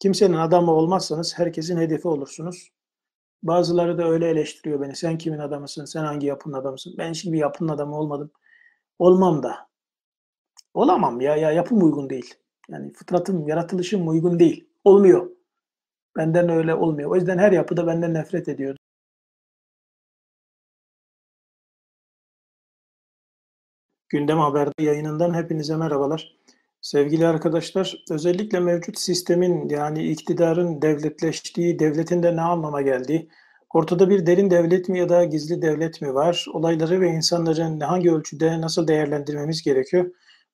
Kimsenin adamı olmazsanız herkesin hedefi olursunuz. Bazıları da öyle eleştiriyor beni. Sen kimin adamısın? Sen hangi yapının adamısın? Ben şimdi yapının adamı olmadım. Olmam da. Olamam ya. Ya yapım uygun değil. Yani fıtratım, yaratılışım uygun değil. Olmuyor. Benden öyle olmuyor. O yüzden her yapıda benden nefret ediyor. Gündem Haber'de yayınından hepinize merhabalar. Sevgili arkadaşlar, özellikle mevcut sistemin yani iktidarın devletleştiği, devletin de ne anlama geldiği, ortada bir derin devlet mi ya da gizli devlet mi var, olayları ve insanların hangi ölçüde nasıl değerlendirmemiz gerekiyor?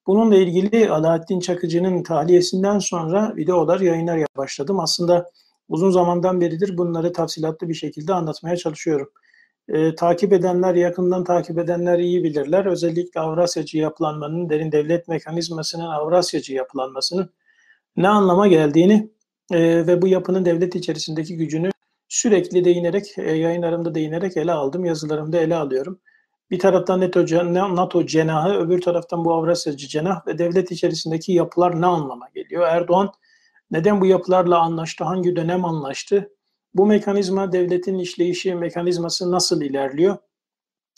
Bununla ilgili Alaaddin Çakıcı'nın tahliyesinden sonra videolar, yayınlar başladım. Aslında uzun zamandan beridir bunları tafsilatlı bir şekilde anlatmaya çalışıyorum. E, takip edenler, yakından takip edenler iyi bilirler. Özellikle Avrasyacı yapılanmanın, derin devlet mekanizmasının Avrasyacı yapılanmasının ne anlama geldiğini e, ve bu yapının devlet içerisindeki gücünü sürekli değinerek, e, yayınlarımda değinerek ele aldım, yazılarımda ele alıyorum. Bir taraftan NATO, NATO cenahı, öbür taraftan bu Avrasyacı cenah ve devlet içerisindeki yapılar ne anlama geliyor? Erdoğan neden bu yapılarla anlaştı, hangi dönem anlaştı? Bu mekanizma, devletin işleyişi mekanizması nasıl ilerliyor?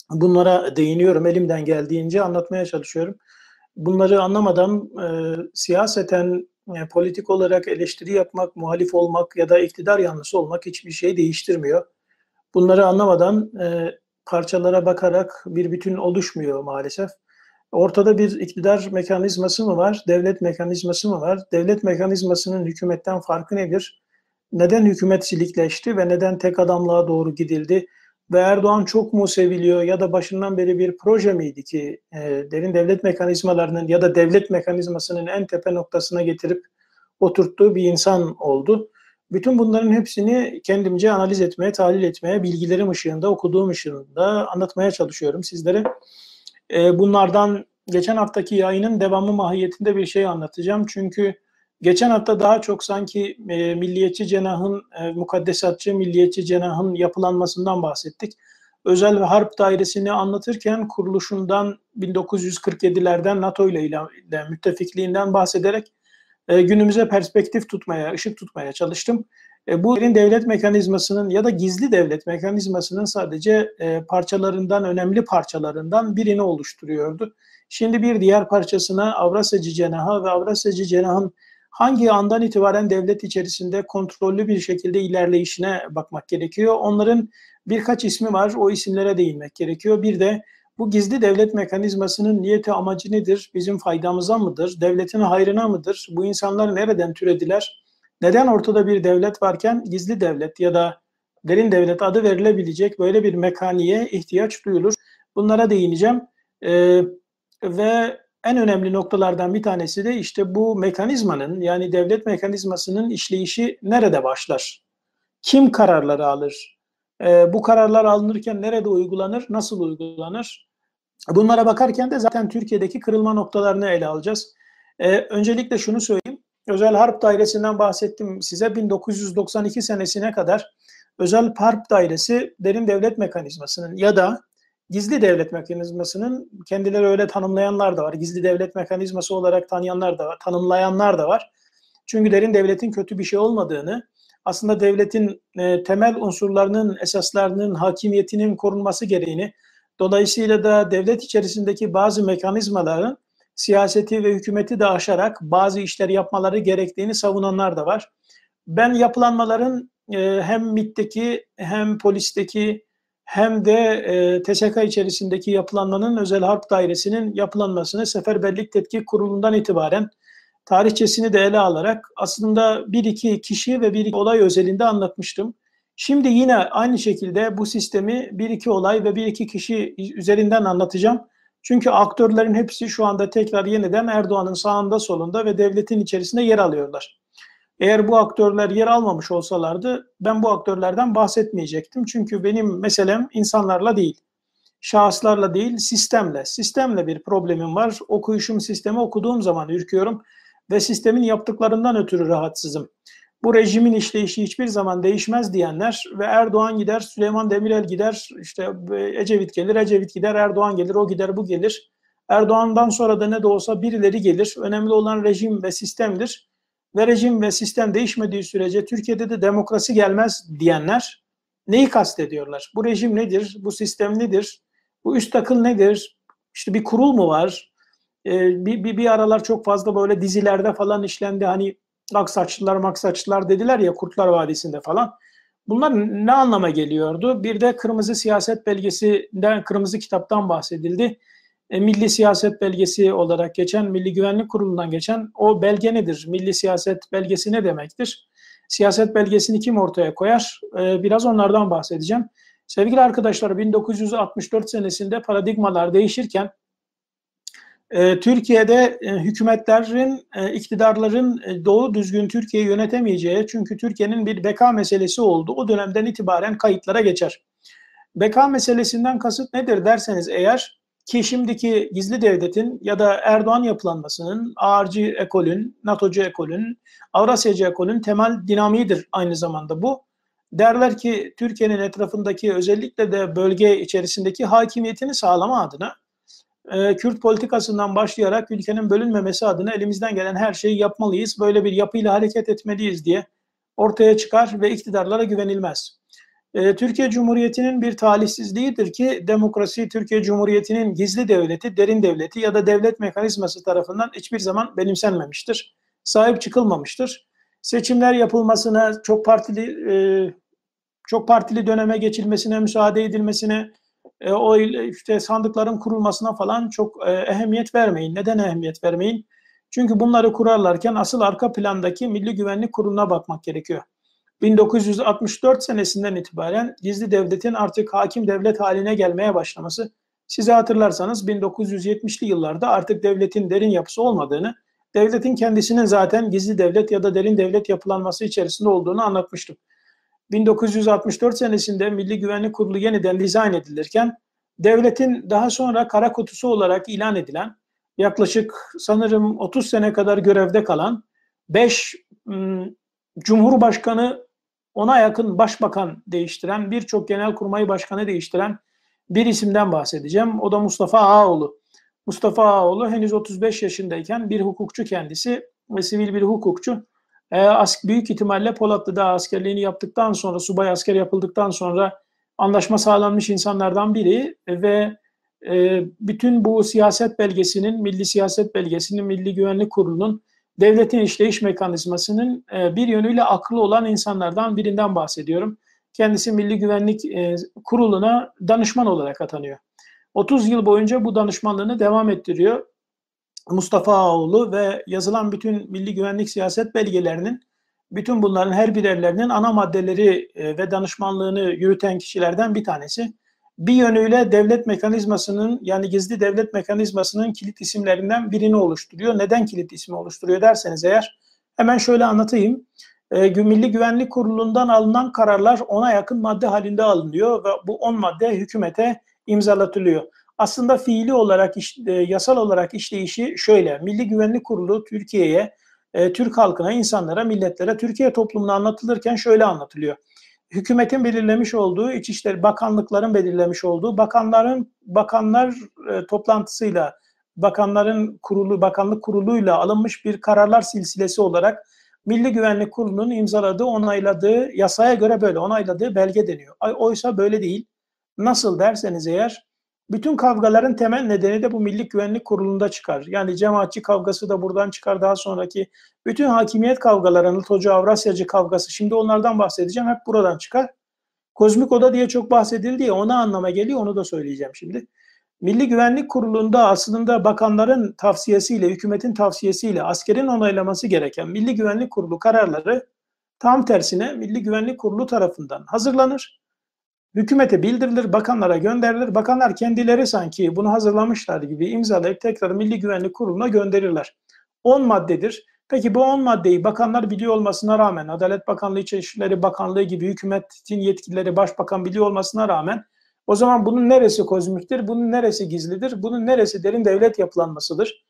Bunlara değiniyorum, elimden geldiğince anlatmaya çalışıyorum. Bunları anlamadan e, siyaseten yani e, politik olarak eleştiri yapmak, muhalif olmak ya da iktidar yanlısı olmak hiçbir şey değiştirmiyor. Bunları anlamadan e, parçalara bakarak bir bütün oluşmuyor maalesef. Ortada bir iktidar mekanizması mı var, devlet mekanizması mı var? Devlet mekanizmasının hükümetten farkı nedir? neden hükümet hükümetçilikleşti ve neden tek adamlığa doğru gidildi? Ve Erdoğan çok mu seviliyor ya da başından beri bir proje miydi ki e, derin devlet mekanizmalarının ya da devlet mekanizmasının en tepe noktasına getirip oturttuğu bir insan oldu. Bütün bunların hepsini kendimce analiz etmeye, tahlil etmeye, bilgilerim ışığında, okuduğum ışığında anlatmaya çalışıyorum sizlere. E, bunlardan geçen haftaki yayının devamı mahiyetinde bir şey anlatacağım. Çünkü Geçen hafta daha çok sanki e, milliyetçi cenahın, e, mukaddesatçı milliyetçi cenahın yapılanmasından bahsettik. Özel ve Harp Dairesi'ni anlatırken kuruluşundan 1947'lerden NATO ile ile müttefikliğinden bahsederek e, günümüze perspektif tutmaya, ışık tutmaya çalıştım. E, bu devlet mekanizmasının ya da gizli devlet mekanizmasının sadece e, parçalarından, önemli parçalarından birini oluşturuyordu. Şimdi bir diğer parçasına Avrasyacı Cenaha ve Avrasyacı Cenah'ın hangi andan itibaren devlet içerisinde kontrollü bir şekilde ilerleyişine bakmak gerekiyor. Onların birkaç ismi var. O isimlere değinmek gerekiyor. Bir de bu gizli devlet mekanizmasının niyeti amacı nedir? Bizim faydamıza mıdır? Devletin hayrına mıdır? Bu insanlar nereden türediler? Neden ortada bir devlet varken gizli devlet ya da derin devlet adı verilebilecek böyle bir mekaniğe ihtiyaç duyulur? Bunlara değineceğim. Ee, ve en önemli noktalardan bir tanesi de işte bu mekanizmanın yani devlet mekanizmasının işleyişi nerede başlar? Kim kararları alır? E, bu kararlar alınırken nerede uygulanır? Nasıl uygulanır? Bunlara bakarken de zaten Türkiye'deki kırılma noktalarını ele alacağız. E, öncelikle şunu söyleyeyim. Özel Harp Dairesi'nden bahsettim size. 1992 senesine kadar Özel Harp Dairesi derin devlet mekanizmasının ya da gizli devlet mekanizmasının kendileri öyle tanımlayanlar da var. Gizli devlet mekanizması olarak tanıyanlar da var, tanımlayanlar da var. Çünkü derin devletin kötü bir şey olmadığını, aslında devletin e, temel unsurlarının, esaslarının, hakimiyetinin korunması gereğini, dolayısıyla da devlet içerisindeki bazı mekanizmaların siyaseti ve hükümeti de aşarak bazı işleri yapmaları gerektiğini savunanlar da var. Ben yapılanmaların e, hem MIT'teki hem polisteki hem de e, TSK içerisindeki yapılanmanın özel harp dairesinin yapılanmasını Seferberlik Tetkik Kurulu'ndan itibaren tarihçesini de ele alarak aslında bir iki kişi ve bir iki olay özelinde anlatmıştım. Şimdi yine aynı şekilde bu sistemi bir iki olay ve bir iki kişi üzerinden anlatacağım. Çünkü aktörlerin hepsi şu anda tekrar yeniden Erdoğan'ın sağında solunda ve devletin içerisinde yer alıyorlar. Eğer bu aktörler yer almamış olsalardı ben bu aktörlerden bahsetmeyecektim. Çünkü benim meselem insanlarla değil, şahıslarla değil, sistemle. Sistemle bir problemim var. Okuyuşum sistemi okuduğum zaman ürküyorum ve sistemin yaptıklarından ötürü rahatsızım. Bu rejimin işleyişi hiçbir zaman değişmez diyenler ve Erdoğan gider, Süleyman Demirel gider, işte e, Ecevit gelir, Ecevit gider, Erdoğan gelir, o gider, bu gelir. Erdoğan'dan sonra da ne de olsa birileri gelir. Önemli olan rejim ve sistemdir ve rejim ve sistem değişmediği sürece Türkiye'de de demokrasi gelmez diyenler neyi kastediyorlar? Bu rejim nedir? Bu sistem nedir? Bu üst akıl nedir? İşte bir kurul mu var? Ee, bir, bir, bir aralar çok fazla böyle dizilerde falan işlendi. Hani aksaçlılar maksaçlılar dediler ya Kurtlar Vadisi'nde falan. Bunlar ne anlama geliyordu? Bir de kırmızı siyaset belgesinden, kırmızı kitaptan bahsedildi e, milli siyaset belgesi olarak geçen, Milli Güvenlik Kurulu'ndan geçen o belge nedir? Milli siyaset belgesi ne demektir? Siyaset belgesini kim ortaya koyar? E, biraz onlardan bahsedeceğim. Sevgili arkadaşlar 1964 senesinde paradigmalar değişirken e, Türkiye'de e, hükümetlerin, e, iktidarların e, doğru düzgün Türkiye'yi yönetemeyeceği çünkü Türkiye'nin bir beka meselesi oldu. O dönemden itibaren kayıtlara geçer. Beka meselesinden kasıt nedir derseniz eğer ki şimdiki gizli devletin ya da Erdoğan yapılanmasının, ağırcı ekolün, NATO'cu ekolün, Avrasyacı ekolün temel dinamiğidir aynı zamanda bu. Derler ki Türkiye'nin etrafındaki özellikle de bölge içerisindeki hakimiyetini sağlama adına e, Kürt politikasından başlayarak ülkenin bölünmemesi adına elimizden gelen her şeyi yapmalıyız. Böyle bir yapıyla hareket etmeliyiz diye ortaya çıkar ve iktidarlara güvenilmez. Ee, Türkiye Cumhuriyeti'nin bir talihsizliğidir ki demokrasi Türkiye Cumhuriyeti'nin gizli devleti, derin devleti ya da devlet mekanizması tarafından hiçbir zaman benimsenmemiştir. Sahip çıkılmamıştır. Seçimler yapılmasına, çok partili e, çok partili döneme geçilmesine müsaade edilmesine, e, o işte sandıkların kurulmasına falan çok e, ehemmiyet vermeyin. Neden ehemmiyet vermeyin? Çünkü bunları kurarlarken asıl arka plandaki Milli Güvenlik Kurulu'na bakmak gerekiyor. 1964 senesinden itibaren gizli devletin artık hakim devlet haline gelmeye başlaması, size hatırlarsanız 1970'li yıllarda artık devletin derin yapısı olmadığını, devletin kendisinin zaten gizli devlet ya da derin devlet yapılanması içerisinde olduğunu anlatmıştım. 1964 senesinde Milli Güvenlik Kurulu yeniden dizayn edilirken, devletin daha sonra kara kutusu olarak ilan edilen, yaklaşık sanırım 30 sene kadar görevde kalan 5 Cumhurbaşkanı ona yakın başbakan değiştiren, birçok genel genelkurmay başkanı değiştiren bir isimden bahsedeceğim. O da Mustafa Ağoğlu. Mustafa Ağoğlu henüz 35 yaşındayken bir hukukçu kendisi ve sivil bir hukukçu. E, büyük ihtimalle Polatlı'da askerliğini yaptıktan sonra, subay asker yapıldıktan sonra anlaşma sağlanmış insanlardan biri ve e, bütün bu siyaset belgesinin, milli siyaset belgesinin, milli güvenlik kurulunun devletin işleyiş mekanizmasının e, bir yönüyle akıllı olan insanlardan birinden bahsediyorum. Kendisi Milli Güvenlik e, Kurulu'na danışman olarak atanıyor. 30 yıl boyunca bu danışmanlığını devam ettiriyor. Mustafa Ağoğlu ve yazılan bütün milli güvenlik siyaset belgelerinin bütün bunların her birerlerinin ana maddeleri e, ve danışmanlığını yürüten kişilerden bir tanesi bir yönüyle devlet mekanizmasının yani gizli devlet mekanizmasının kilit isimlerinden birini oluşturuyor. Neden kilit ismi oluşturuyor derseniz eğer hemen şöyle anlatayım. E, Milli Güvenlik Kurulu'ndan alınan kararlar ona yakın madde halinde alınıyor ve bu 10 madde hükümete imzalatılıyor. Aslında fiili olarak, iş, e, yasal olarak işleyişi şöyle. Milli Güvenlik Kurulu Türkiye'ye, e, Türk halkına, insanlara, milletlere, Türkiye toplumuna anlatılırken şöyle anlatılıyor hükümetin belirlemiş olduğu, İçişleri Bakanlıkların belirlemiş olduğu, bakanların bakanlar e, toplantısıyla, bakanların kurulu, bakanlık kuruluyla alınmış bir kararlar silsilesi olarak Milli Güvenlik Kurulu'nun imzaladığı, onayladığı, yasaya göre böyle onayladığı belge deniyor. Oysa böyle değil. Nasıl derseniz eğer, bütün kavgaların temel nedeni de bu Milli Güvenlik Kurulu'nda çıkar. Yani cemaatçi kavgası da buradan çıkar. Daha sonraki bütün hakimiyet kavgalarının Tocu Avrasyacı kavgası şimdi onlardan bahsedeceğim. Hep buradan çıkar. Kozmik Oda diye çok bahsedildi ya ona anlama geliyor onu da söyleyeceğim şimdi. Milli Güvenlik Kurulu'nda aslında bakanların tavsiyesiyle, hükümetin tavsiyesiyle askerin onaylaması gereken Milli Güvenlik Kurulu kararları tam tersine Milli Güvenlik Kurulu tarafından hazırlanır Hükümete bildirilir, bakanlara gönderilir. Bakanlar kendileri sanki bunu hazırlamışlar gibi imzalayıp tekrar Milli Güvenlik Kurulu'na gönderirler. 10 maddedir. Peki bu 10 maddeyi bakanlar biliyor olmasına rağmen, Adalet Bakanlığı, İçişleri Bakanlığı gibi hükümetin yetkilileri, başbakan biliyor olmasına rağmen o zaman bunun neresi kozmiktir, bunun neresi gizlidir, bunun neresi derin devlet yapılanmasıdır?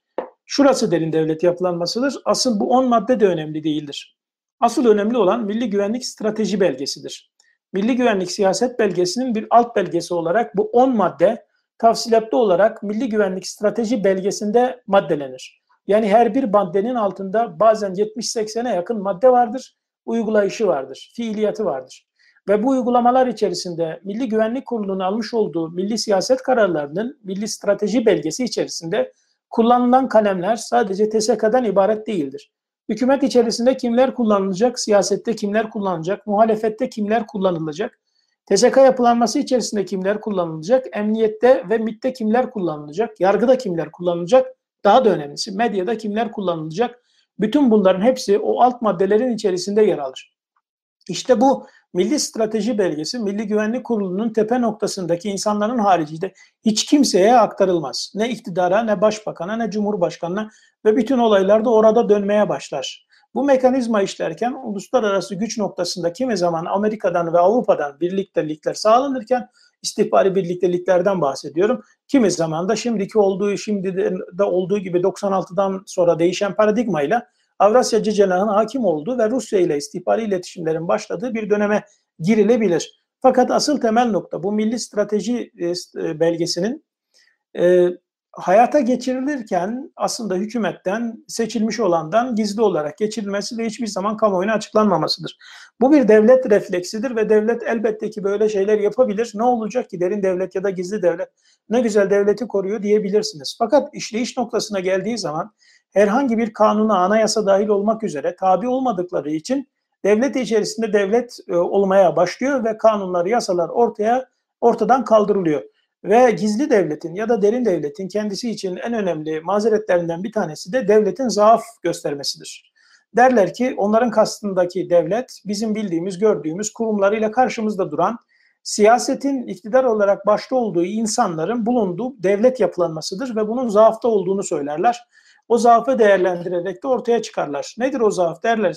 Şurası derin devlet yapılanmasıdır. Asıl bu 10 madde de önemli değildir. Asıl önemli olan Milli Güvenlik Strateji Belgesidir. Milli Güvenlik Siyaset Belgesi'nin bir alt belgesi olarak bu 10 madde tafsilatlı olarak Milli Güvenlik Strateji Belgesi'nde maddelenir. Yani her bir maddenin altında bazen 70-80'e yakın madde vardır, uygulayışı vardır, fiiliyatı vardır. Ve bu uygulamalar içerisinde Milli Güvenlik Kurulu'nun almış olduğu milli siyaset kararlarının milli strateji belgesi içerisinde kullanılan kalemler sadece TSK'dan ibaret değildir. Hükümet içerisinde kimler kullanılacak, siyasette kimler kullanılacak, muhalefette kimler kullanılacak, TSK yapılanması içerisinde kimler kullanılacak, emniyette ve MIT'te kimler kullanılacak, yargıda kimler kullanılacak, daha da önemlisi medyada kimler kullanılacak, bütün bunların hepsi o alt maddelerin içerisinde yer alır. İşte bu Milli Strateji Belgesi Milli Güvenlik Kurulu'nun tepe noktasındaki insanların haricinde hiç kimseye aktarılmaz. Ne iktidara, ne başbakana, ne cumhurbaşkanına ve bütün olaylar da orada dönmeye başlar. Bu mekanizma işlerken uluslararası güç noktasında kimi zaman Amerika'dan ve Avrupa'dan birliktelikler sağlanırken istihbari birlikteliklerden bahsediyorum. Kimi zaman da şimdiki olduğu şimdi de olduğu gibi 96'dan sonra değişen paradigma ile. Avrasya Cicelah'ın hakim olduğu ve Rusya ile istihbari iletişimlerin başladığı bir döneme girilebilir. Fakat asıl temel nokta bu milli strateji e, e, belgesinin e, hayata geçirilirken aslında hükümetten seçilmiş olandan gizli olarak geçirilmesi ve hiçbir zaman kamuoyuna açıklanmamasıdır. Bu bir devlet refleksidir ve devlet elbette ki böyle şeyler yapabilir. Ne olacak ki derin devlet ya da gizli devlet ne güzel devleti koruyor diyebilirsiniz. Fakat işleyiş noktasına geldiği zaman herhangi bir kanuna, anayasa dahil olmak üzere tabi olmadıkları için devlet içerisinde devlet e, olmaya başlıyor ve kanunlar, yasalar ortaya ortadan kaldırılıyor. Ve gizli devletin ya da derin devletin kendisi için en önemli mazeretlerinden bir tanesi de devletin zaaf göstermesidir. Derler ki onların kastındaki devlet bizim bildiğimiz, gördüğümüz kurumlarıyla karşımızda duran siyasetin iktidar olarak başta olduğu insanların bulunduğu devlet yapılanmasıdır ve bunun zaafta olduğunu söylerler o zaafı değerlendirerek de ortaya çıkarlar. Nedir o zaaf derler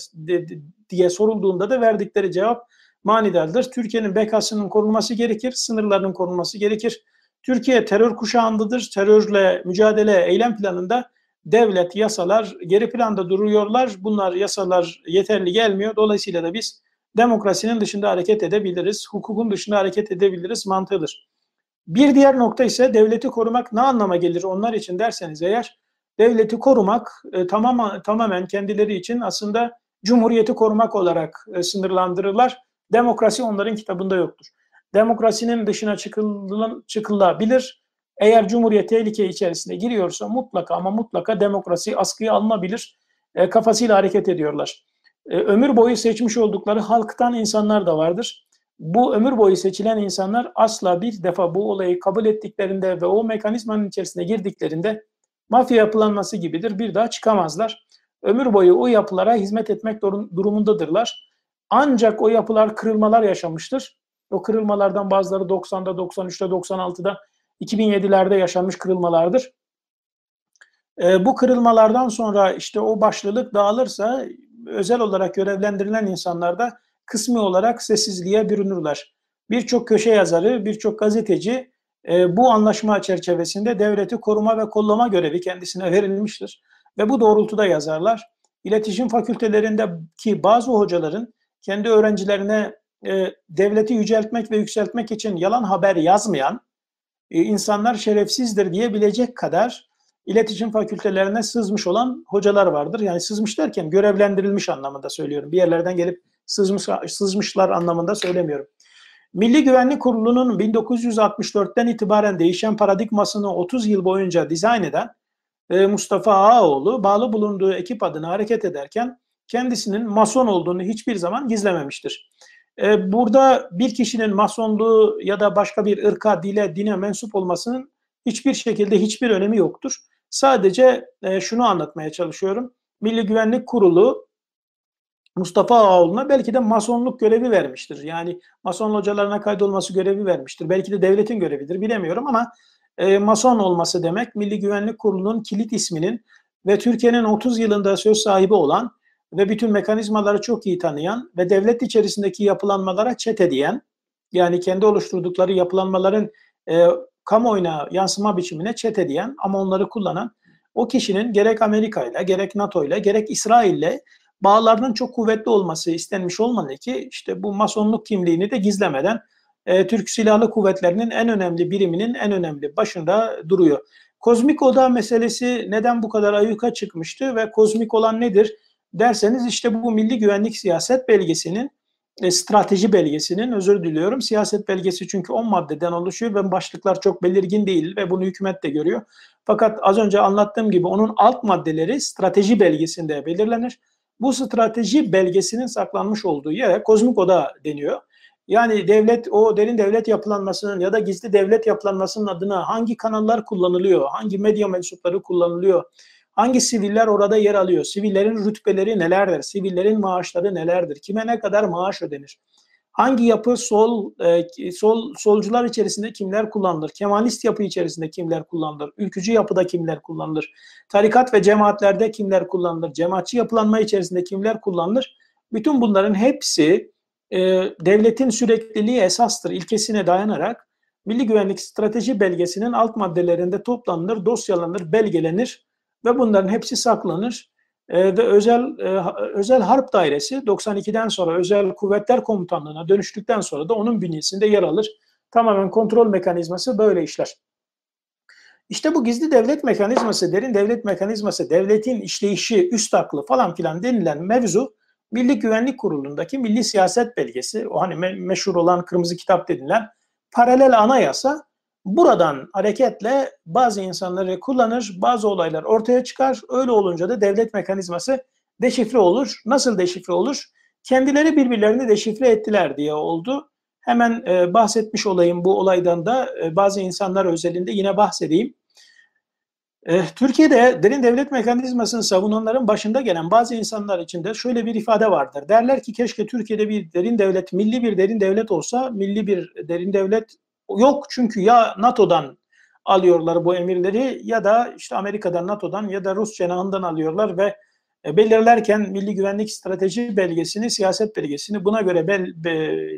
diye sorulduğunda da verdikleri cevap manidardır. Türkiye'nin bekasının korunması gerekir, sınırlarının korunması gerekir. Türkiye terör kuşağındadır. Terörle mücadele eylem planında devlet, yasalar geri planda duruyorlar. Bunlar yasalar yeterli gelmiyor. Dolayısıyla da biz demokrasinin dışında hareket edebiliriz, hukukun dışında hareket edebiliriz mantığıdır. Bir diğer nokta ise devleti korumak ne anlama gelir onlar için derseniz eğer devleti korumak e, tamam, tamamen kendileri için aslında cumhuriyeti korumak olarak e, sınırlandırırlar. Demokrasi onların kitabında yoktur. Demokrasinin dışına çıkılabilir. Eğer cumhuriyet tehlike içerisinde giriyorsa mutlaka ama mutlaka demokrasi askıya alınabilir e, kafasıyla hareket ediyorlar. E, ömür boyu seçmiş oldukları halktan insanlar da vardır. Bu ömür boyu seçilen insanlar asla bir defa bu olayı kabul ettiklerinde ve o mekanizmanın içerisine girdiklerinde mafya yapılanması gibidir. Bir daha çıkamazlar. Ömür boyu o yapılara hizmet etmek durumundadırlar. Ancak o yapılar kırılmalar yaşamıştır. O kırılmalardan bazıları 90'da, 93'te, 96'da, 2007'lerde yaşanmış kırılmalardır. E, bu kırılmalardan sonra işte o başlılık dağılırsa özel olarak görevlendirilen insanlar da kısmi olarak sessizliğe bürünürler. Birçok köşe yazarı, birçok gazeteci e, bu anlaşma çerçevesinde devleti koruma ve kollama görevi kendisine verilmiştir. Ve bu doğrultuda yazarlar. İletişim fakültelerindeki bazı hocaların kendi öğrencilerine e, devleti yüceltmek ve yükseltmek için yalan haber yazmayan e, insanlar şerefsizdir diyebilecek kadar iletişim fakültelerine sızmış olan hocalar vardır. Yani sızmış derken görevlendirilmiş anlamında söylüyorum. Bir yerlerden gelip sızmış, sızmışlar anlamında söylemiyorum. Milli Güvenlik Kurulu'nun 1964'ten itibaren değişen paradigmasını 30 yıl boyunca dizayn eden e, Mustafa Ağaoğlu bağlı bulunduğu ekip adına hareket ederken kendisinin mason olduğunu hiçbir zaman gizlememiştir. E, burada bir kişinin masonluğu ya da başka bir ırka, dile, dine mensup olmasının hiçbir şekilde hiçbir önemi yoktur. Sadece e, şunu anlatmaya çalışıyorum. Milli Güvenlik Kurulu Mustafa Ağaoğlu'na belki de masonluk görevi vermiştir. Yani mason hocalarına kaydolması görevi vermiştir. Belki de devletin görevidir bilemiyorum ama e, mason olması demek Milli Güvenlik Kurulu'nun kilit isminin ve Türkiye'nin 30 yılında söz sahibi olan ve bütün mekanizmaları çok iyi tanıyan ve devlet içerisindeki yapılanmalara çete diyen yani kendi oluşturdukları yapılanmaların e, kamuoyuna yansıma biçimine çete diyen ama onları kullanan o kişinin gerek Amerika ile gerek NATO ile gerek İsrail ile bağlarının çok kuvvetli olması istenmiş olmalı ki işte bu masonluk kimliğini de gizlemeden e, Türk Silahlı Kuvvetleri'nin en önemli biriminin en önemli başında duruyor. Kozmik oda meselesi neden bu kadar ayyuka çıkmıştı ve kozmik olan nedir derseniz işte bu Milli Güvenlik Siyaset Belgesi'nin e, strateji belgesinin özür diliyorum. Siyaset belgesi çünkü 10 maddeden oluşuyor ve başlıklar çok belirgin değil ve bunu hükümet de görüyor. Fakat az önce anlattığım gibi onun alt maddeleri strateji belgesinde belirlenir. Bu strateji belgesinin saklanmış olduğu yere kozmik oda deniyor. Yani devlet o derin devlet yapılanmasının ya da gizli devlet yapılanmasının adına hangi kanallar kullanılıyor, hangi medya mensupları kullanılıyor, hangi siviller orada yer alıyor, sivillerin rütbeleri nelerdir, sivillerin maaşları nelerdir, kime ne kadar maaş ödenir, Hangi yapı sol e, sol solcular içerisinde kimler kullanılır? Kemalist yapı içerisinde kimler kullanılır? Ülkücü yapıda kimler kullanılır? Tarikat ve cemaatlerde kimler kullanılır? Cemaatçi yapılanma içerisinde kimler kullanılır? Bütün bunların hepsi e, devletin sürekliliği esastır ilkesine dayanarak Milli Güvenlik Strateji Belgesi'nin alt maddelerinde toplanılır, dosyalanır, belgelenir ve bunların hepsi saklanır e, ve özel e, özel harp dairesi 92'den sonra özel kuvvetler komutanlığına dönüştükten sonra da onun bünyesinde yer alır. Tamamen kontrol mekanizması böyle işler. İşte bu gizli devlet mekanizması, derin devlet mekanizması, devletin işleyişi, üst aklı falan filan denilen mevzu Milli Güvenlik Kurulu'ndaki Milli Siyaset Belgesi, o hani meşhur olan Kırmızı Kitap denilen paralel anayasa Buradan hareketle bazı insanları kullanır, bazı olaylar ortaya çıkar. Öyle olunca da devlet mekanizması deşifre olur. Nasıl deşifre olur? Kendileri birbirlerini deşifre ettiler diye oldu. Hemen e, bahsetmiş olayım bu olaydan da e, bazı insanlar özelinde yine bahsedeyim. E, Türkiye'de derin devlet mekanizmasını savunanların başında gelen bazı insanlar içinde şöyle bir ifade vardır. Derler ki keşke Türkiye'de bir derin devlet, milli bir derin devlet olsa, milli bir derin devlet yok çünkü ya NATO'dan alıyorlar bu emirleri ya da işte Amerika'dan, NATO'dan ya da Rus cenahından alıyorlar ve e, belirlerken Milli Güvenlik Strateji belgesini, siyaset belgesini buna göre bel, be,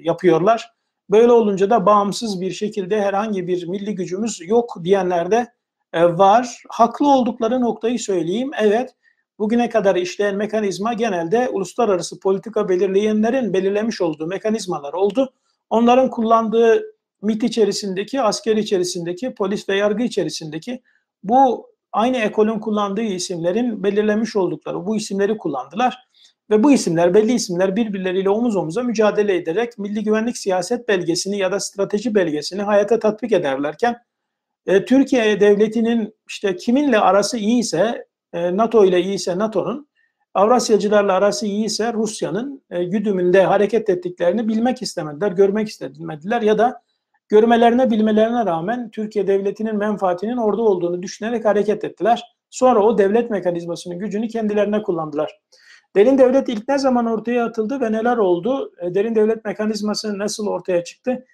yapıyorlar. Böyle olunca da bağımsız bir şekilde herhangi bir milli gücümüz yok diyenler de e, var. Haklı oldukları noktayı söyleyeyim. Evet, bugüne kadar işleyen mekanizma genelde uluslararası politika belirleyenlerin belirlemiş olduğu mekanizmalar oldu. Onların kullandığı MIT içerisindeki, asker içerisindeki, polis ve yargı içerisindeki bu aynı ekolün kullandığı isimlerin belirlemiş oldukları bu isimleri kullandılar. Ve bu isimler, belli isimler birbirleriyle omuz omuza mücadele ederek milli güvenlik siyaset belgesini ya da strateji belgesini hayata tatbik ederlerken e, Türkiye devletinin işte kiminle arası iyiyse, e, NATO ile iyiyse NATO'nun, Avrasyacılarla arası iyiyse Rusya'nın e, güdümünde hareket ettiklerini bilmek istemediler, görmek istemediler ya da Görmelerine bilmelerine rağmen Türkiye devletinin menfaatinin orada olduğunu düşünerek hareket ettiler. Sonra o devlet mekanizmasının gücünü kendilerine kullandılar. Derin devlet ilk ne zaman ortaya atıldı ve neler oldu? E, derin devlet mekanizması nasıl ortaya çıktı?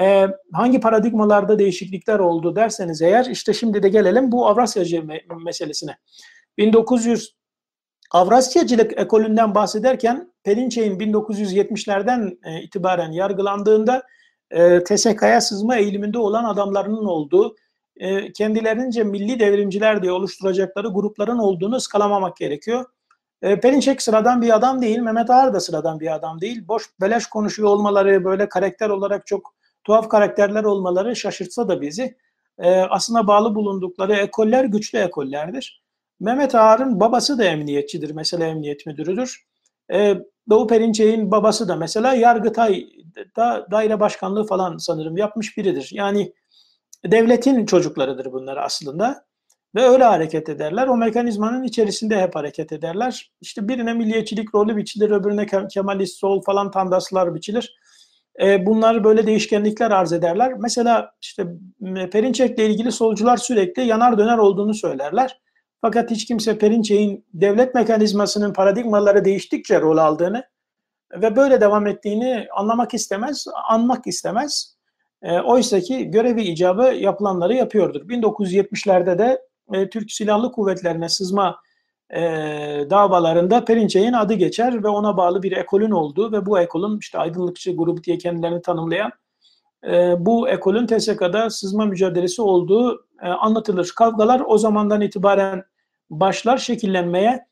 Ee, hangi paradigmalarda değişiklikler oldu derseniz eğer işte şimdi de gelelim bu Avrasyacı meselesine. 1900 Avrasyacılık ekolünden bahsederken Perinçey'in 1970'lerden e, itibaren yargılandığında e, TSK'ya sızma eğiliminde olan adamlarının olduğu, e, kendilerince milli devrimciler diye oluşturacakları grupların olduğunu ıskalamamak gerekiyor. E, Perinçek sıradan bir adam değil, Mehmet Ağar da sıradan bir adam değil. Boş beleş konuşuyor olmaları, böyle karakter olarak çok tuhaf karakterler olmaları şaşırtsa da bizi. E, aslına bağlı bulundukları ekoller güçlü ekollerdir. Mehmet Ağar'ın babası da emniyetçidir, mesela emniyet müdürüdür. E, Doğu Perinçek'in babası da mesela yargıtay, da daire başkanlığı falan sanırım yapmış biridir. Yani devletin çocuklarıdır bunlar aslında. Ve öyle hareket ederler. O mekanizmanın içerisinde hep hareket ederler. İşte birine milliyetçilik rolü biçilir, öbürüne Kemalist, sol falan tandaslar biçilir. E, bunlar böyle değişkenlikler arz ederler. Mesela işte Perinçek'le ilgili solcular sürekli yanar döner olduğunu söylerler. Fakat hiç kimse Perinçeyin devlet mekanizmasının paradigmaları değiştikçe rol aldığını ve böyle devam ettiğini anlamak istemez, anmak istemez. E, Oysa ki görevi icabı yapılanları yapıyordur. 1970'lerde de e, Türk Silahlı Kuvvetlerine sızma e, davalarında Perinçeyin adı geçer ve ona bağlı bir ekolün olduğu ve bu ekolün işte aydınlıkçı grubu diye kendilerini tanımlayan ee, bu ekolün TSK'da sızma mücadelesi olduğu e, anlatılır. Kavgalar o zamandan itibaren başlar şekillenmeye.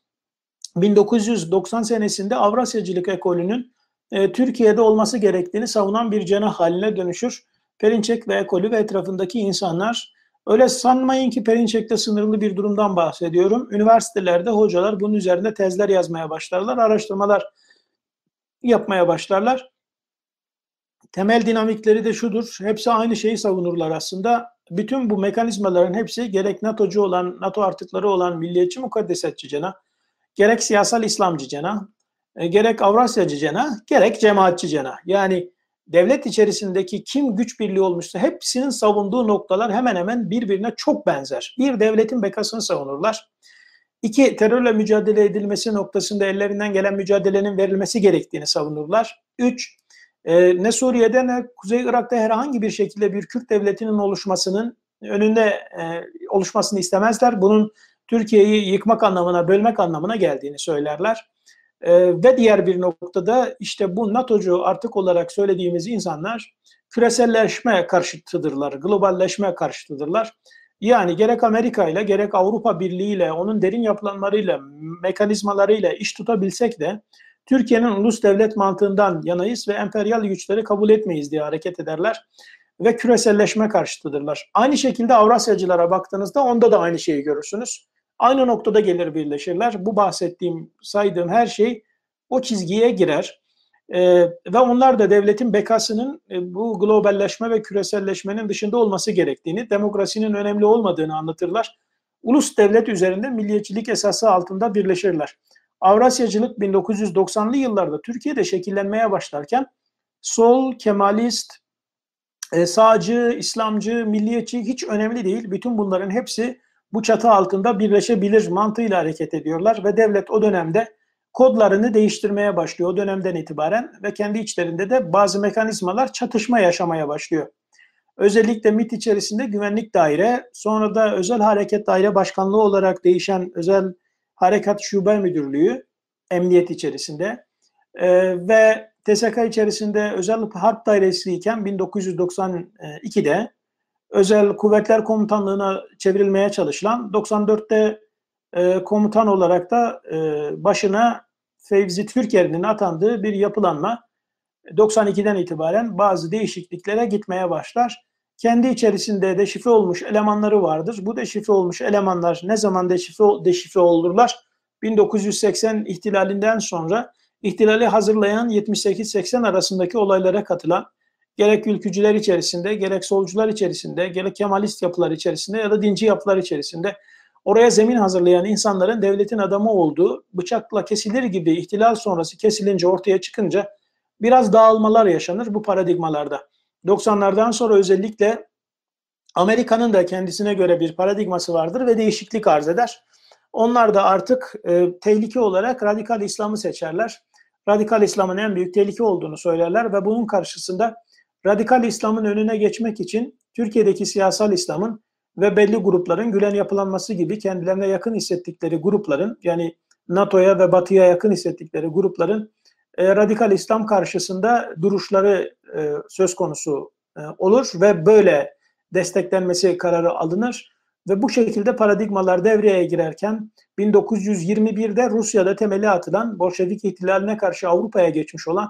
1990 senesinde Avrasyacılık ekolünün e, Türkiye'de olması gerektiğini savunan bir cene haline dönüşür. Perinçek ve ekolü ve etrafındaki insanlar öyle sanmayın ki Perinçek'te sınırlı bir durumdan bahsediyorum. Üniversitelerde hocalar bunun üzerinde tezler yazmaya başlarlar, araştırmalar yapmaya başlarlar temel dinamikleri de şudur. Hepsi aynı şeyi savunurlar aslında. Bütün bu mekanizmaların hepsi gerek NATO'cu olan, NATO artıkları olan milliyetçi mukaddesetçi cena, gerek siyasal İslamcı cena, e, gerek Avrasyacı cena, gerek cemaatçi cena. Yani devlet içerisindeki kim güç birliği olmuşsa hepsinin savunduğu noktalar hemen hemen birbirine çok benzer. Bir, devletin bekasını savunurlar. İki, terörle mücadele edilmesi noktasında ellerinden gelen mücadelenin verilmesi gerektiğini savunurlar. Üç, ee, ne Suriye'de ne Kuzey Irak'ta herhangi bir şekilde bir Kürt devletinin oluşmasının önünde e, oluşmasını istemezler. Bunun Türkiye'yi yıkmak anlamına, bölmek anlamına geldiğini söylerler. Ee, ve diğer bir noktada işte bu NATO'cu artık olarak söylediğimiz insanlar küreselleşme karşıtıdırlar, globalleşme karşıtıdırlar. Yani gerek Amerika ile gerek Avrupa Birliği ile onun derin yapılanlarıyla, mekanizmalarıyla iş tutabilsek de Türkiye'nin ulus devlet mantığından yanayız ve emperyal güçleri kabul etmeyiz diye hareket ederler ve küreselleşme karşıtıdırlar. Aynı şekilde Avrasyacılara baktığınızda onda da aynı şeyi görürsünüz. Aynı noktada gelir birleşirler. Bu bahsettiğim, saydığım her şey o çizgiye girer. Ee, ve onlar da devletin bekasının e, bu globalleşme ve küreselleşmenin dışında olması gerektiğini, demokrasinin önemli olmadığını anlatırlar. Ulus devlet üzerinde milliyetçilik esası altında birleşirler. Avrasyacılık 1990'lı yıllarda Türkiye'de şekillenmeye başlarken sol, kemalist, e, sağcı, İslamcı, milliyetçi hiç önemli değil. Bütün bunların hepsi bu çatı altında birleşebilir mantığıyla hareket ediyorlar ve devlet o dönemde kodlarını değiştirmeye başlıyor o dönemden itibaren ve kendi içlerinde de bazı mekanizmalar çatışma yaşamaya başlıyor. Özellikle MIT içerisinde güvenlik daire, sonra da özel hareket daire başkanlığı olarak değişen özel Harekat Şube Müdürlüğü emniyet içerisinde e, ve TSK içerisinde özel harp dairesi iken 1992'de özel kuvvetler komutanlığına çevrilmeye çalışılan 94'te e, komutan olarak da e, başına Fevzi Türker'in atandığı bir yapılanma 92'den itibaren bazı değişikliklere gitmeye başlar. Kendi içerisinde deşifre olmuş elemanları vardır. Bu deşifre olmuş elemanlar ne zaman deşifre, deşifre olurlar? 1980 ihtilalinden sonra ihtilali hazırlayan 78-80 arasındaki olaylara katılan gerek ülkücüler içerisinde, gerek solcular içerisinde, gerek Kemalist yapılar içerisinde ya da dinci yapılar içerisinde oraya zemin hazırlayan insanların devletin adamı olduğu bıçakla kesilir gibi ihtilal sonrası kesilince ortaya çıkınca biraz dağılmalar yaşanır bu paradigmalarda. 90'lardan sonra özellikle Amerika'nın da kendisine göre bir paradigması vardır ve değişiklik arz eder. Onlar da artık e, tehlike olarak radikal İslam'ı seçerler. Radikal İslam'ın en büyük tehlike olduğunu söylerler ve bunun karşısında radikal İslam'ın önüne geçmek için Türkiye'deki siyasal İslam'ın ve belli grupların Gülen yapılanması gibi kendilerine yakın hissettikleri grupların yani NATO'ya ve Batı'ya yakın hissettikleri grupların e, radikal İslam karşısında duruşları e, söz konusu e, olur ve böyle desteklenmesi kararı alınır ve bu şekilde paradigmalar devreye girerken 1921'de Rusya'da temeli atılan Bolşevik ihtilaline karşı Avrupa'ya geçmiş olan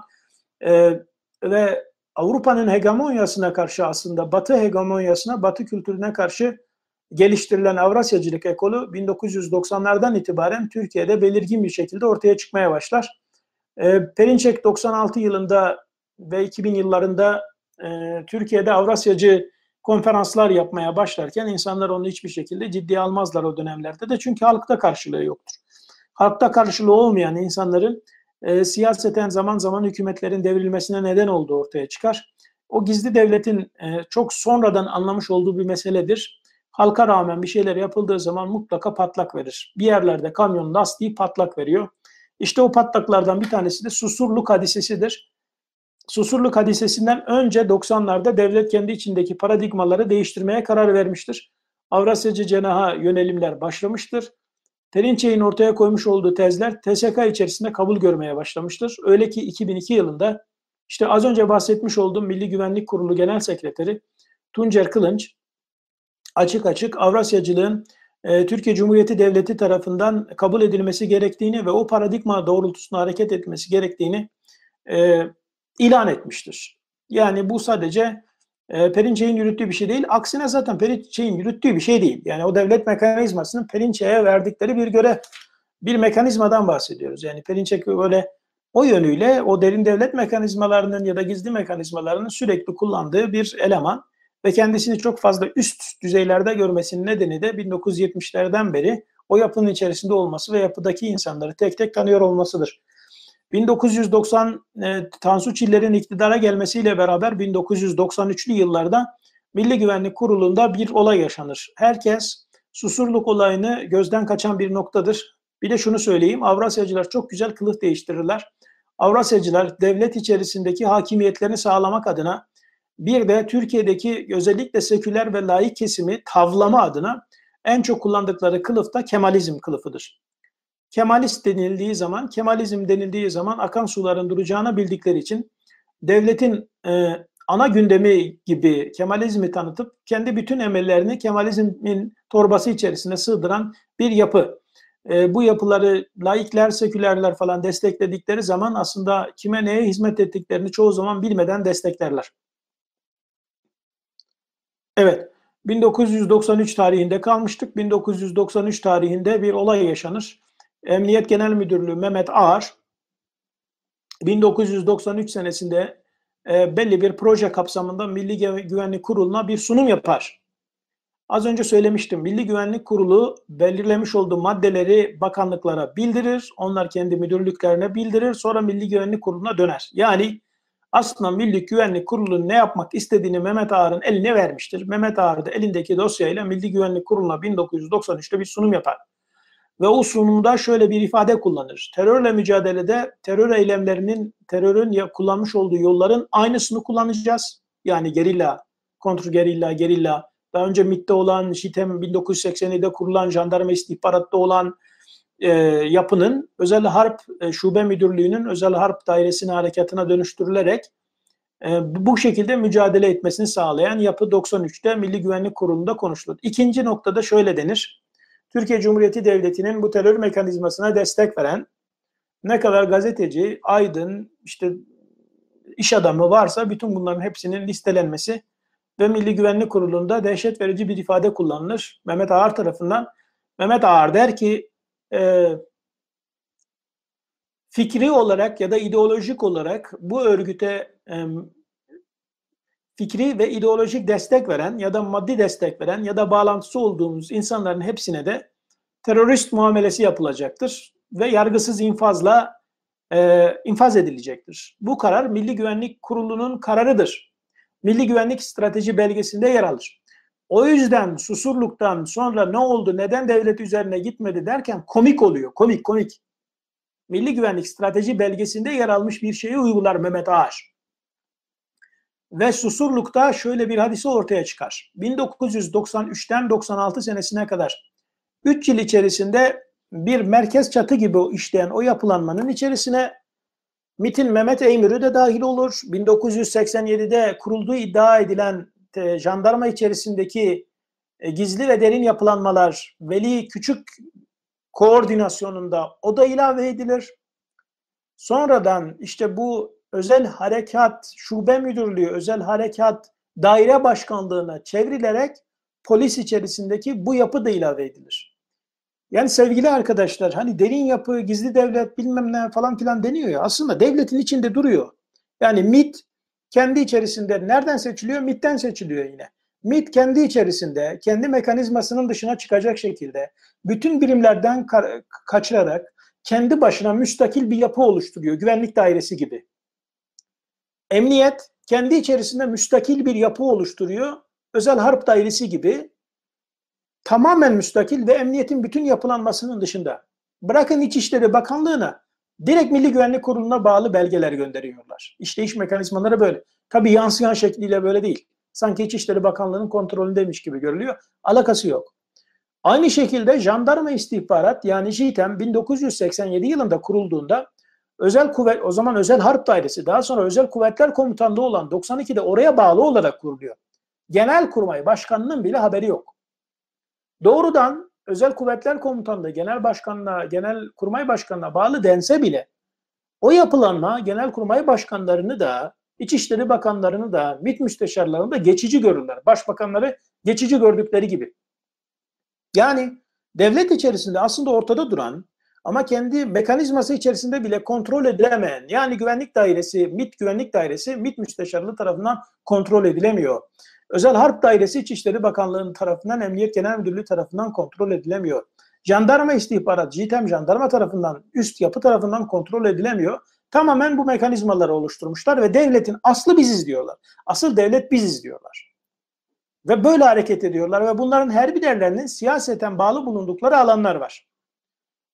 ve Avrupa'nın hegemonyasına karşı aslında Batı hegemonyasına, Batı kültürüne karşı geliştirilen Avrasyacılık ekolu 1990'lardan itibaren Türkiye'de belirgin bir şekilde ortaya çıkmaya başlar. Ee, Perinçek 96 yılında ve 2000 yıllarında e, Türkiye'de Avrasyacı konferanslar yapmaya başlarken insanlar onu hiçbir şekilde ciddiye almazlar o dönemlerde de çünkü halkta karşılığı yoktur. Halkta karşılığı olmayan insanların e, siyaseten zaman zaman hükümetlerin devrilmesine neden olduğu ortaya çıkar. O gizli devletin e, çok sonradan anlamış olduğu bir meseledir. Halka rağmen bir şeyler yapıldığı zaman mutlaka patlak verir. Bir yerlerde kamyon lastiği patlak veriyor. İşte o patlaklardan bir tanesi de Susurluk hadisesidir. Susurluk hadisesinden önce 90'larda devlet kendi içindeki paradigmaları değiştirmeye karar vermiştir. Avrasyacı cenaha yönelimler başlamıştır. Perinçey'in ortaya koymuş olduğu tezler TSK içerisinde kabul görmeye başlamıştır. Öyle ki 2002 yılında işte az önce bahsetmiş olduğum Milli Güvenlik Kurulu Genel Sekreteri Tuncer Kılınç açık açık Avrasyacılığın e, Türkiye Cumhuriyeti Devleti tarafından kabul edilmesi gerektiğini ve o paradigma doğrultusunda hareket etmesi gerektiğini e, ilan etmiştir. Yani bu sadece e, Perinçey'in yürüttüğü bir şey değil. Aksine zaten Perinçey'in yürüttüğü bir şey değil. Yani o devlet mekanizmasının Perinçey'e verdikleri bir göre bir mekanizmadan bahsediyoruz. Yani Perinçek böyle o yönüyle o derin devlet mekanizmalarının ya da gizli mekanizmalarının sürekli kullandığı bir eleman ve kendisini çok fazla üst düzeylerde görmesinin nedeni de 1970'lerden beri o yapının içerisinde olması ve yapıdaki insanları tek tek tanıyor olmasıdır. 1990 e, Tansu Çiller'in iktidara gelmesiyle beraber 1993'lü yıllarda Milli Güvenlik Kurulu'nda bir olay yaşanır. Herkes Susurluk olayını gözden kaçan bir noktadır. Bir de şunu söyleyeyim, Avrasyacılar çok güzel kılıf değiştirirler. Avrasyacılar devlet içerisindeki hakimiyetlerini sağlamak adına bir de Türkiye'deki özellikle seküler ve laik kesimi tavlama adına en çok kullandıkları kılıf da Kemalizm kılıfıdır. Kemalist denildiği zaman, Kemalizm denildiği zaman akan suların duracağını bildikleri için devletin e, ana gündemi gibi Kemalizmi tanıtıp kendi bütün emellerini Kemalizmin torbası içerisine sığdıran bir yapı. E, bu yapıları laikler, sekülerler falan destekledikleri zaman aslında kime neye hizmet ettiklerini çoğu zaman bilmeden desteklerler. Evet. 1993 tarihinde kalmıştık. 1993 tarihinde bir olay yaşanır. Emniyet Genel Müdürlüğü Mehmet Ağar 1993 senesinde e, belli bir proje kapsamında Milli Güvenlik Kurulu'na bir sunum yapar. Az önce söylemiştim. Milli Güvenlik Kurulu belirlemiş olduğu maddeleri bakanlıklara bildirir. Onlar kendi müdürlüklerine bildirir. Sonra Milli Güvenlik Kurulu'na döner. Yani aslında Milli Güvenlik Kurulu'nun ne yapmak istediğini Mehmet Ağar'ın eline vermiştir. Mehmet Ağar da elindeki dosyayla Milli Güvenlik Kurulu'na 1993'te bir sunum yapar. Ve o sunumda şöyle bir ifade kullanır. Terörle mücadelede terör eylemlerinin, terörün ya kullanmış olduğu yolların aynısını kullanacağız. Yani gerilla, kontrgerilla, gerilla, gerilla. daha önce MIT'te olan, ŞİTEM 1987'de kurulan, jandarma istihbaratta olan, e, yapının özel harp e, şube müdürlüğünün özel harp dairesinin harekatına dönüştürülerek e, bu şekilde mücadele etmesini sağlayan yapı 93'te Milli Güvenlik Kurulu'nda konuşulur. İkinci noktada şöyle denir. Türkiye Cumhuriyeti Devleti'nin bu terör mekanizmasına destek veren ne kadar gazeteci, aydın, işte iş adamı varsa bütün bunların hepsinin listelenmesi ve Milli Güvenlik Kurulu'nda dehşet verici bir ifade kullanılır. Mehmet Ağar tarafından Mehmet Ağar der ki e, fikri olarak ya da ideolojik olarak bu örgüte e, fikri ve ideolojik destek veren ya da maddi destek veren ya da bağlantısı olduğumuz insanların hepsine de terörist muamelesi yapılacaktır ve yargısız infazla e, infaz edilecektir. Bu karar Milli Güvenlik Kurulu'nun kararıdır. Milli Güvenlik Strateji Belgesi'nde yer alır. O yüzden Susurluk'tan sonra ne oldu, neden devlet üzerine gitmedi derken komik oluyor. Komik, komik. Milli Güvenlik Strateji belgesinde yer almış bir şeyi uygular Mehmet Ağar. Ve Susurluk'ta şöyle bir hadise ortaya çıkar. 1993'ten 96 senesine kadar 3 yıl içerisinde bir merkez çatı gibi işleyen o yapılanmanın içerisine MIT'in Mehmet Eymür'ü de dahil olur. 1987'de kurulduğu iddia edilen e, jandarma içerisindeki e, gizli ve derin yapılanmalar veli küçük koordinasyonunda o da ilave edilir. Sonradan işte bu özel harekat şube müdürlüğü, özel harekat daire başkanlığına çevrilerek polis içerisindeki bu yapı da ilave edilir. Yani sevgili arkadaşlar hani derin yapı, gizli devlet bilmem ne falan filan deniyor ya aslında devletin içinde duruyor. Yani MIT kendi içerisinde nereden seçiliyor? MIT'ten seçiliyor yine. MIT kendi içerisinde, kendi mekanizmasının dışına çıkacak şekilde bütün birimlerden ka- kaçırarak kendi başına müstakil bir yapı oluşturuyor. Güvenlik dairesi gibi. Emniyet kendi içerisinde müstakil bir yapı oluşturuyor. Özel harp dairesi gibi tamamen müstakil ve emniyetin bütün yapılanmasının dışında. Bırakın İçişleri Bakanlığı'na Direkt Milli Güvenlik Kurulu'na bağlı belgeler gönderiyorlar. İşleyiş mekanizmaları böyle. Tabii yansıyan şekliyle böyle değil. Sanki İçişleri Bakanlığı'nın kontrolündeymiş gibi görülüyor. Alakası yok. Aynı şekilde jandarma istihbarat yani JITEM 1987 yılında kurulduğunda özel kuvvet o zaman özel harp dairesi daha sonra özel kuvvetler komutanlığı olan 92'de oraya bağlı olarak kuruluyor. Genel kurmay başkanının bile haberi yok. Doğrudan Özel Kuvvetler Komutanlığı Genel Başkanlığa, Genel Kurmay Başkanlığına bağlı dense bile o yapılanma Genel Kurmay Başkanlarını da İçişleri Bakanlarını da MİT müsteşarlarını da geçici görürler. Başbakanları geçici gördükleri gibi. Yani devlet içerisinde aslında ortada duran ama kendi mekanizması içerisinde bile kontrol edilemeyen yani güvenlik dairesi, MIT güvenlik dairesi MIT müsteşarlığı tarafından kontrol edilemiyor. Özel Harp Dairesi İçişleri Bakanlığı'nın tarafından Emniyet Genel Müdürlüğü tarafından kontrol edilemiyor. Jandarma istihbarat, JITEM jandarma tarafından, üst yapı tarafından kontrol edilemiyor. Tamamen bu mekanizmaları oluşturmuşlar ve devletin aslı biziz diyorlar. Asıl devlet biziz diyorlar. Ve böyle hareket ediyorlar ve bunların her birerlerinin siyaseten bağlı bulundukları alanlar var.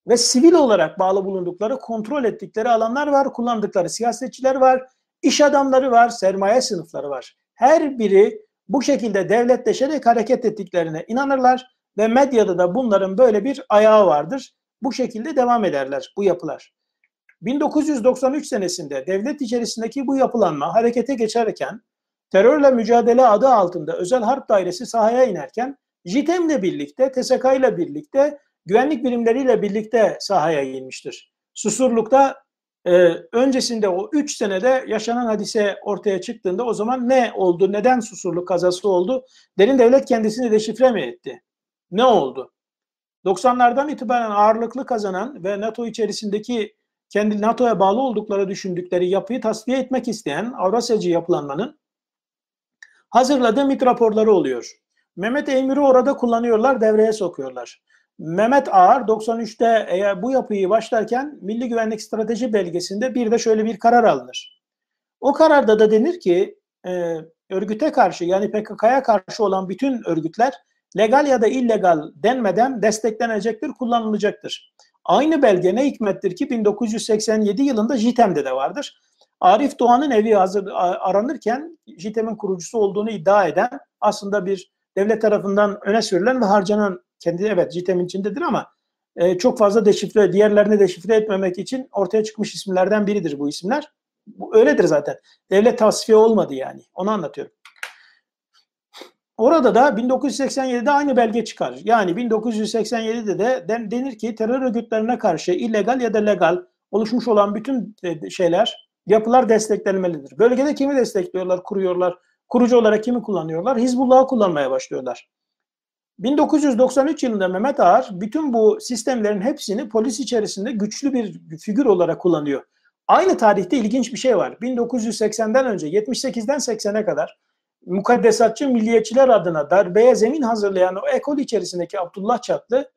Ve sivil olarak bağlı bulundukları, kontrol ettikleri alanlar var, kullandıkları siyasetçiler var, iş adamları var, sermaye sınıfları var. Her biri bu şekilde devletleşerek hareket ettiklerine inanırlar ve medyada da bunların böyle bir ayağı vardır. Bu şekilde devam ederler bu yapılar. 1993 senesinde devlet içerisindeki bu yapılanma harekete geçerken terörle mücadele adı altında özel harp dairesi sahaya inerken JITEM ile birlikte, TSK ile birlikte, güvenlik birimleriyle birlikte sahaya inmiştir. Susurluk'ta e, öncesinde o 3 senede yaşanan hadise ortaya çıktığında o zaman ne oldu, neden susurlu kazası oldu? Derin devlet kendisini deşifre mi etti? Ne oldu? 90'lardan itibaren ağırlıklı kazanan ve NATO içerisindeki kendi NATO'ya bağlı oldukları düşündükleri yapıyı tasfiye etmek isteyen Avrasyacı yapılanmanın hazırladığı MIT raporları oluyor. Mehmet Emir'i orada kullanıyorlar, devreye sokuyorlar. Mehmet Ağar 93'te eğer bu yapıyı başlarken Milli Güvenlik Strateji Belgesi'nde bir de şöyle bir karar alınır. O kararda da denir ki e, örgüte karşı yani PKK'ya karşı olan bütün örgütler legal ya da illegal denmeden desteklenecektir, kullanılacaktır. Aynı belge ne hikmettir ki 1987 yılında JITEM'de de vardır. Arif Doğan'ın evi hazır aranırken JITEM'in kurucusu olduğunu iddia eden aslında bir devlet tarafından öne sürülen ve harcanan kendi evet JITEM'in içindedir ama e, çok fazla deşifre, diğerlerini deşifre etmemek için ortaya çıkmış isimlerden biridir bu isimler. Bu öyledir zaten. Devlet tasfiye olmadı yani. Onu anlatıyorum. Orada da 1987'de aynı belge çıkar. Yani 1987'de de denir ki terör örgütlerine karşı illegal ya da legal oluşmuş olan bütün e, şeyler, yapılar desteklenmelidir. Bölgede kimi destekliyorlar, kuruyorlar, kurucu olarak kimi kullanıyorlar? Hizbullah'ı kullanmaya başlıyorlar. 1993 yılında Mehmet Ağar bütün bu sistemlerin hepsini polis içerisinde güçlü bir figür olarak kullanıyor. Aynı tarihte ilginç bir şey var. 1980'den önce 78'den 80'e kadar mukaddesatçı milliyetçiler adına darbeye zemin hazırlayan o ekol içerisindeki Abdullah Çatlı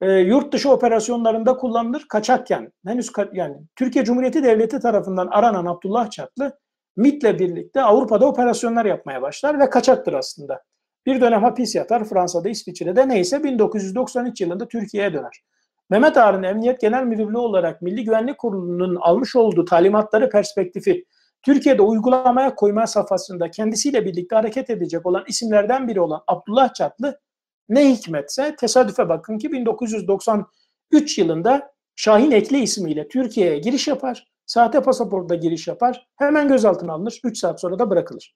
e, yurt dışı operasyonlarında kullanılır kaçakken henüz ka- yani Türkiye Cumhuriyeti Devleti tarafından aranan Abdullah Çatlı MIT'le birlikte Avrupa'da operasyonlar yapmaya başlar ve kaçaktır aslında. Bir dönem hapis yatar Fransa'da, İsviçre'de neyse 1993 yılında Türkiye'ye döner. Mehmet Ağar'ın Emniyet Genel Müdürlüğü olarak Milli Güvenlik Kurulu'nun almış olduğu talimatları perspektifi Türkiye'de uygulamaya koyma safhasında kendisiyle birlikte hareket edecek olan isimlerden biri olan Abdullah Çatlı ne hikmetse tesadüfe bakın ki 1993 yılında Şahin Ekli ismiyle Türkiye'ye giriş yapar. Sahte pasaportla giriş yapar. Hemen gözaltına alınır. 3 saat sonra da bırakılır.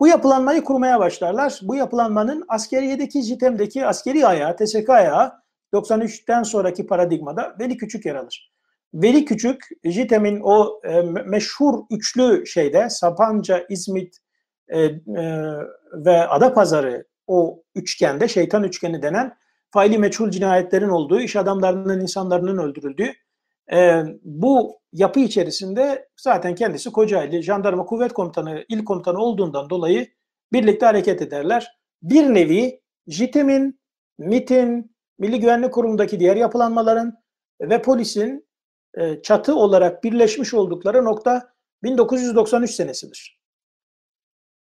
Bu yapılanmayı kurmaya başlarlar. Bu yapılanmanın askeriyedeki JITEM'deki askeri ayağı, TSK ayağı 93'ten sonraki paradigmada Veli Küçük yer alır. Veli Küçük, JITEM'in o e, meşhur üçlü şeyde Sapanca, İzmit e, e, ve Adapazarı o üçgende şeytan üçgeni denen faili meçhul cinayetlerin olduğu, iş adamlarının, insanların öldürüldüğü e, bu yapı içerisinde zaten kendisi Kocaeli Jandarma Kuvvet Komutanı, İl Komutanı olduğundan dolayı birlikte hareket ederler. Bir nevi jitemin, MIT'in, Milli Güvenlik Kurumu'ndaki diğer yapılanmaların ve polisin e, çatı olarak birleşmiş oldukları nokta 1993 senesidir.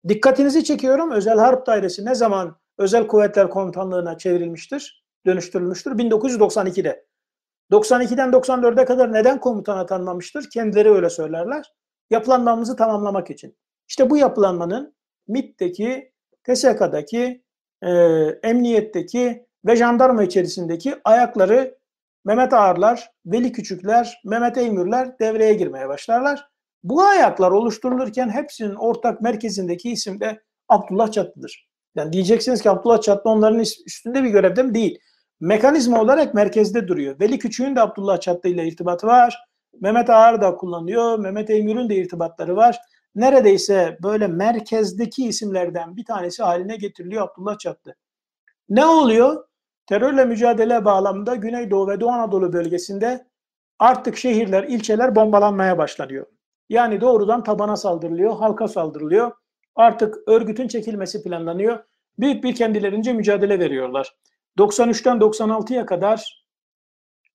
Dikkatinizi çekiyorum. Özel Harp Dairesi ne zaman Özel Kuvvetler Komutanlığı'na çevrilmiştir, dönüştürülmüştür? 1992'de. 92'den 94'e kadar neden komutan atanmamıştır? Kendileri öyle söylerler. Yapılanmamızı tamamlamak için. İşte bu yapılanmanın MIT'teki, TSK'daki, e, emniyetteki ve jandarma içerisindeki ayakları Mehmet Ağarlar, Veli Küçükler, Mehmet Eymürler devreye girmeye başlarlar. Bu ayaklar oluşturulurken hepsinin ortak merkezindeki isim de Abdullah Çatlı'dır. Yani diyeceksiniz ki Abdullah Çatlı onların üstünde bir görevde mi? Değil mekanizma olarak merkezde duruyor. Veli Küçük'ün de Abdullah Çatlı ile irtibatı var. Mehmet Ağar da kullanıyor. Mehmet Eymür'ün de irtibatları var. Neredeyse böyle merkezdeki isimlerden bir tanesi haline getiriliyor Abdullah Çatlı. Ne oluyor? Terörle mücadele bağlamında Güneydoğu ve Doğu Anadolu bölgesinde artık şehirler, ilçeler bombalanmaya başlanıyor. Yani doğrudan tabana saldırılıyor, halka saldırılıyor. Artık örgütün çekilmesi planlanıyor. Büyük bir kendilerince mücadele veriyorlar. 93'ten 96'ya kadar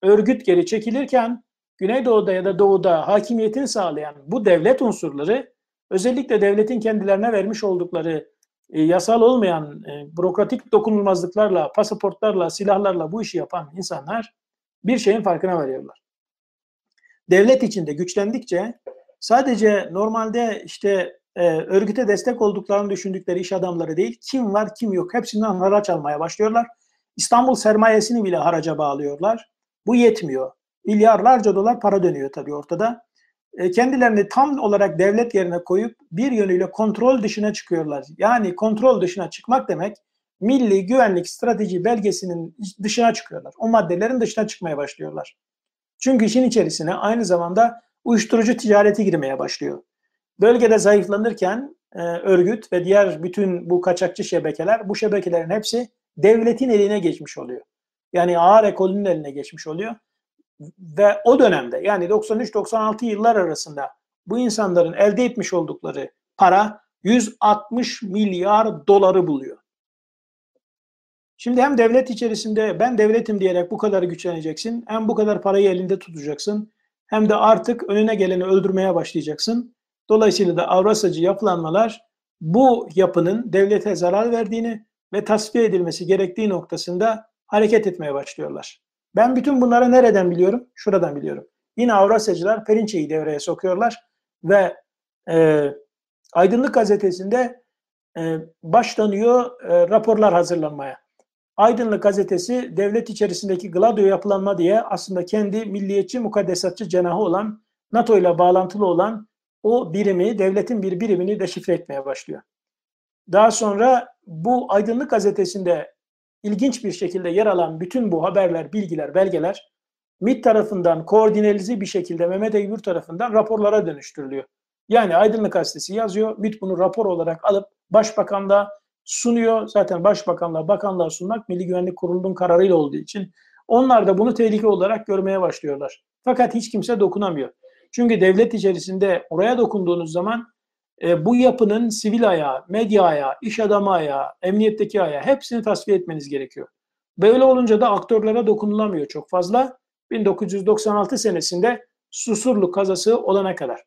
örgüt geri çekilirken Güneydoğu'da ya da Doğu'da hakimiyetini sağlayan bu devlet unsurları özellikle devletin kendilerine vermiş oldukları e, yasal olmayan e, bürokratik dokunulmazlıklarla, pasaportlarla, silahlarla bu işi yapan insanlar bir şeyin farkına varıyorlar. Devlet içinde güçlendikçe sadece normalde işte e, örgüte destek olduklarını düşündükleri iş adamları değil, kim var kim yok hepsinden haraç almaya başlıyorlar. İstanbul sermayesini bile haraca bağlıyorlar. Bu yetmiyor. Milyarlarca dolar para dönüyor tabii ortada. E, kendilerini tam olarak devlet yerine koyup bir yönüyle kontrol dışına çıkıyorlar. Yani kontrol dışına çıkmak demek milli güvenlik strateji belgesinin dışına çıkıyorlar. O maddelerin dışına çıkmaya başlıyorlar. Çünkü işin içerisine aynı zamanda uyuşturucu ticareti girmeye başlıyor. Bölgede zayıflanırken e, örgüt ve diğer bütün bu kaçakçı şebekeler, bu şebekelerin hepsi devletin eline geçmiş oluyor. Yani ağır ekolünün eline geçmiş oluyor. Ve o dönemde yani 93-96 yıllar arasında bu insanların elde etmiş oldukları para 160 milyar doları buluyor. Şimdi hem devlet içerisinde ben devletim diyerek bu kadar güçleneceksin, hem bu kadar parayı elinde tutacaksın, hem de artık önüne geleni öldürmeye başlayacaksın. Dolayısıyla da Avrasyacı yapılanmalar bu yapının devlete zarar verdiğini, ve tasfiye edilmesi gerektiği noktasında hareket etmeye başlıyorlar. Ben bütün bunları nereden biliyorum? Şuradan biliyorum. Yine Avrasyacılar Perinçe'yi devreye sokuyorlar ve e, Aydınlık Gazetesi'nde e, başlanıyor e, raporlar hazırlanmaya. Aydınlık Gazetesi devlet içerisindeki gladio yapılanma diye aslında kendi milliyetçi mukaddesatçı cenahı olan NATO ile bağlantılı olan o birimi, devletin bir birimini deşifre etmeye başlıyor. Daha sonra bu Aydınlık Gazetesi'nde ilginç bir şekilde yer alan bütün bu haberler, bilgiler, belgeler MİT tarafından koordinelize bir şekilde Mehmet Eybür tarafından raporlara dönüştürülüyor. Yani Aydınlık Gazetesi yazıyor, MİT bunu rapor olarak alıp başbakanlığa sunuyor. Zaten başbakanla bakanlığa sunmak Milli Güvenlik Kurulu'nun kararıyla olduğu için onlar da bunu tehlike olarak görmeye başlıyorlar. Fakat hiç kimse dokunamıyor. Çünkü devlet içerisinde oraya dokunduğunuz zaman e, bu yapının sivil ayağı, medya ayağı, iş adamı ayağı, emniyetteki ayağı hepsini tasfiye etmeniz gerekiyor. Böyle olunca da aktörlere dokunulamıyor çok fazla. 1996 senesinde Susurlu kazası olana kadar.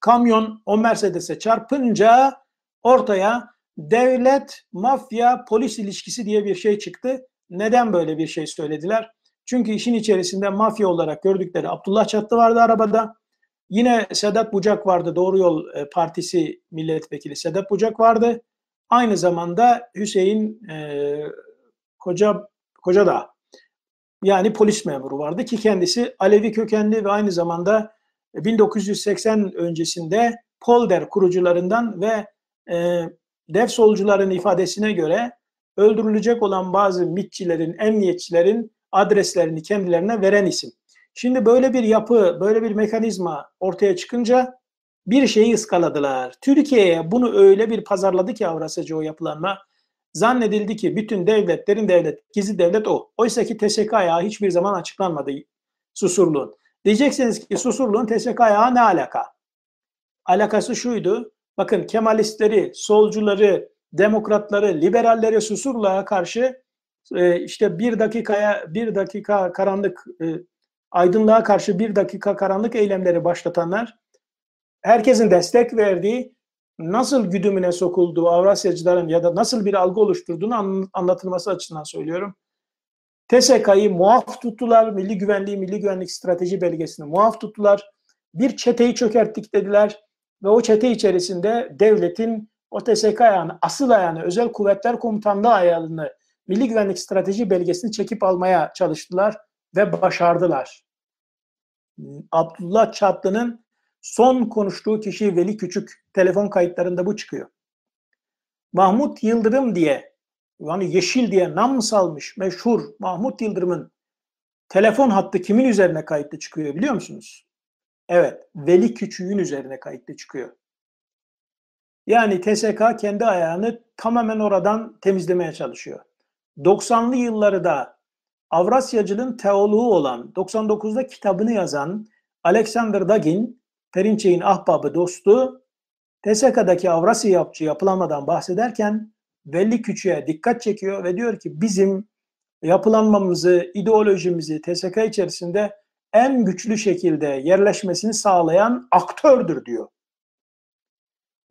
Kamyon o Mercedes'e çarpınca ortaya devlet, mafya, polis ilişkisi diye bir şey çıktı. Neden böyle bir şey söylediler? Çünkü işin içerisinde mafya olarak gördükleri Abdullah Çatlı vardı arabada. Yine Sedat Bucak vardı. Doğru Yol e, Partisi milletvekili Sedat Bucak vardı. Aynı zamanda Hüseyin e, Koca Kocadağ yani polis memuru vardı ki kendisi Alevi kökenli ve aynı zamanda 1980 e, öncesinde Polder kurucularından ve e, dev solcuların ifadesine göre öldürülecek olan bazı mitçilerin, emniyetçilerin adreslerini kendilerine veren isim. Şimdi böyle bir yapı, böyle bir mekanizma ortaya çıkınca bir şeyi ıskaladılar. Türkiye'ye bunu öyle bir pazarladı ki Avrasyacı o yapılanma. Zannedildi ki bütün devletlerin devlet, gizli devlet o. Oysa ki TSK ayağı hiçbir zaman açıklanmadı Susurluğun. Diyeceksiniz ki Susurluğun TSK ayağı ne alaka? Alakası şuydu. Bakın Kemalistleri, solcuları, demokratları, liberalleri Susurluğa karşı e, işte bir dakikaya bir dakika karanlık e, aydınlığa karşı bir dakika karanlık eylemleri başlatanlar, herkesin destek verdiği, nasıl güdümüne sokulduğu Avrasyacıların ya da nasıl bir algı oluşturduğunu anlatılması açısından söylüyorum. TSK'yı muaf tuttular, Milli Güvenliği, Milli Güvenlik Strateji Belgesi'ni muaf tuttular. Bir çeteyi çökerttik dediler ve o çete içerisinde devletin o TSK ayağını, asıl ayağını, Özel Kuvvetler Komutanlığı ayağını, Milli Güvenlik Strateji Belgesi'ni çekip almaya çalıştılar ve başardılar. Abdullah Çatlı'nın son konuştuğu kişi Veli Küçük. Telefon kayıtlarında bu çıkıyor. Mahmut Yıldırım diye yani yeşil diye nam salmış meşhur Mahmut Yıldırım'ın telefon hattı kimin üzerine kayıtlı çıkıyor biliyor musunuz? Evet, Veli Küçüğün üzerine kayıtlı çıkıyor. Yani TSK kendi ayağını tamamen oradan temizlemeye çalışıyor. 90'lı yılları da Avrasyacılığın teoloğu olan, 99'da kitabını yazan Alexander Dagin, Perinçey'in ahbabı dostu, TSK'daki Avrasya yapıcı yapılanmadan bahsederken belli küçüğe dikkat çekiyor ve diyor ki bizim yapılanmamızı, ideolojimizi TSK içerisinde en güçlü şekilde yerleşmesini sağlayan aktördür diyor.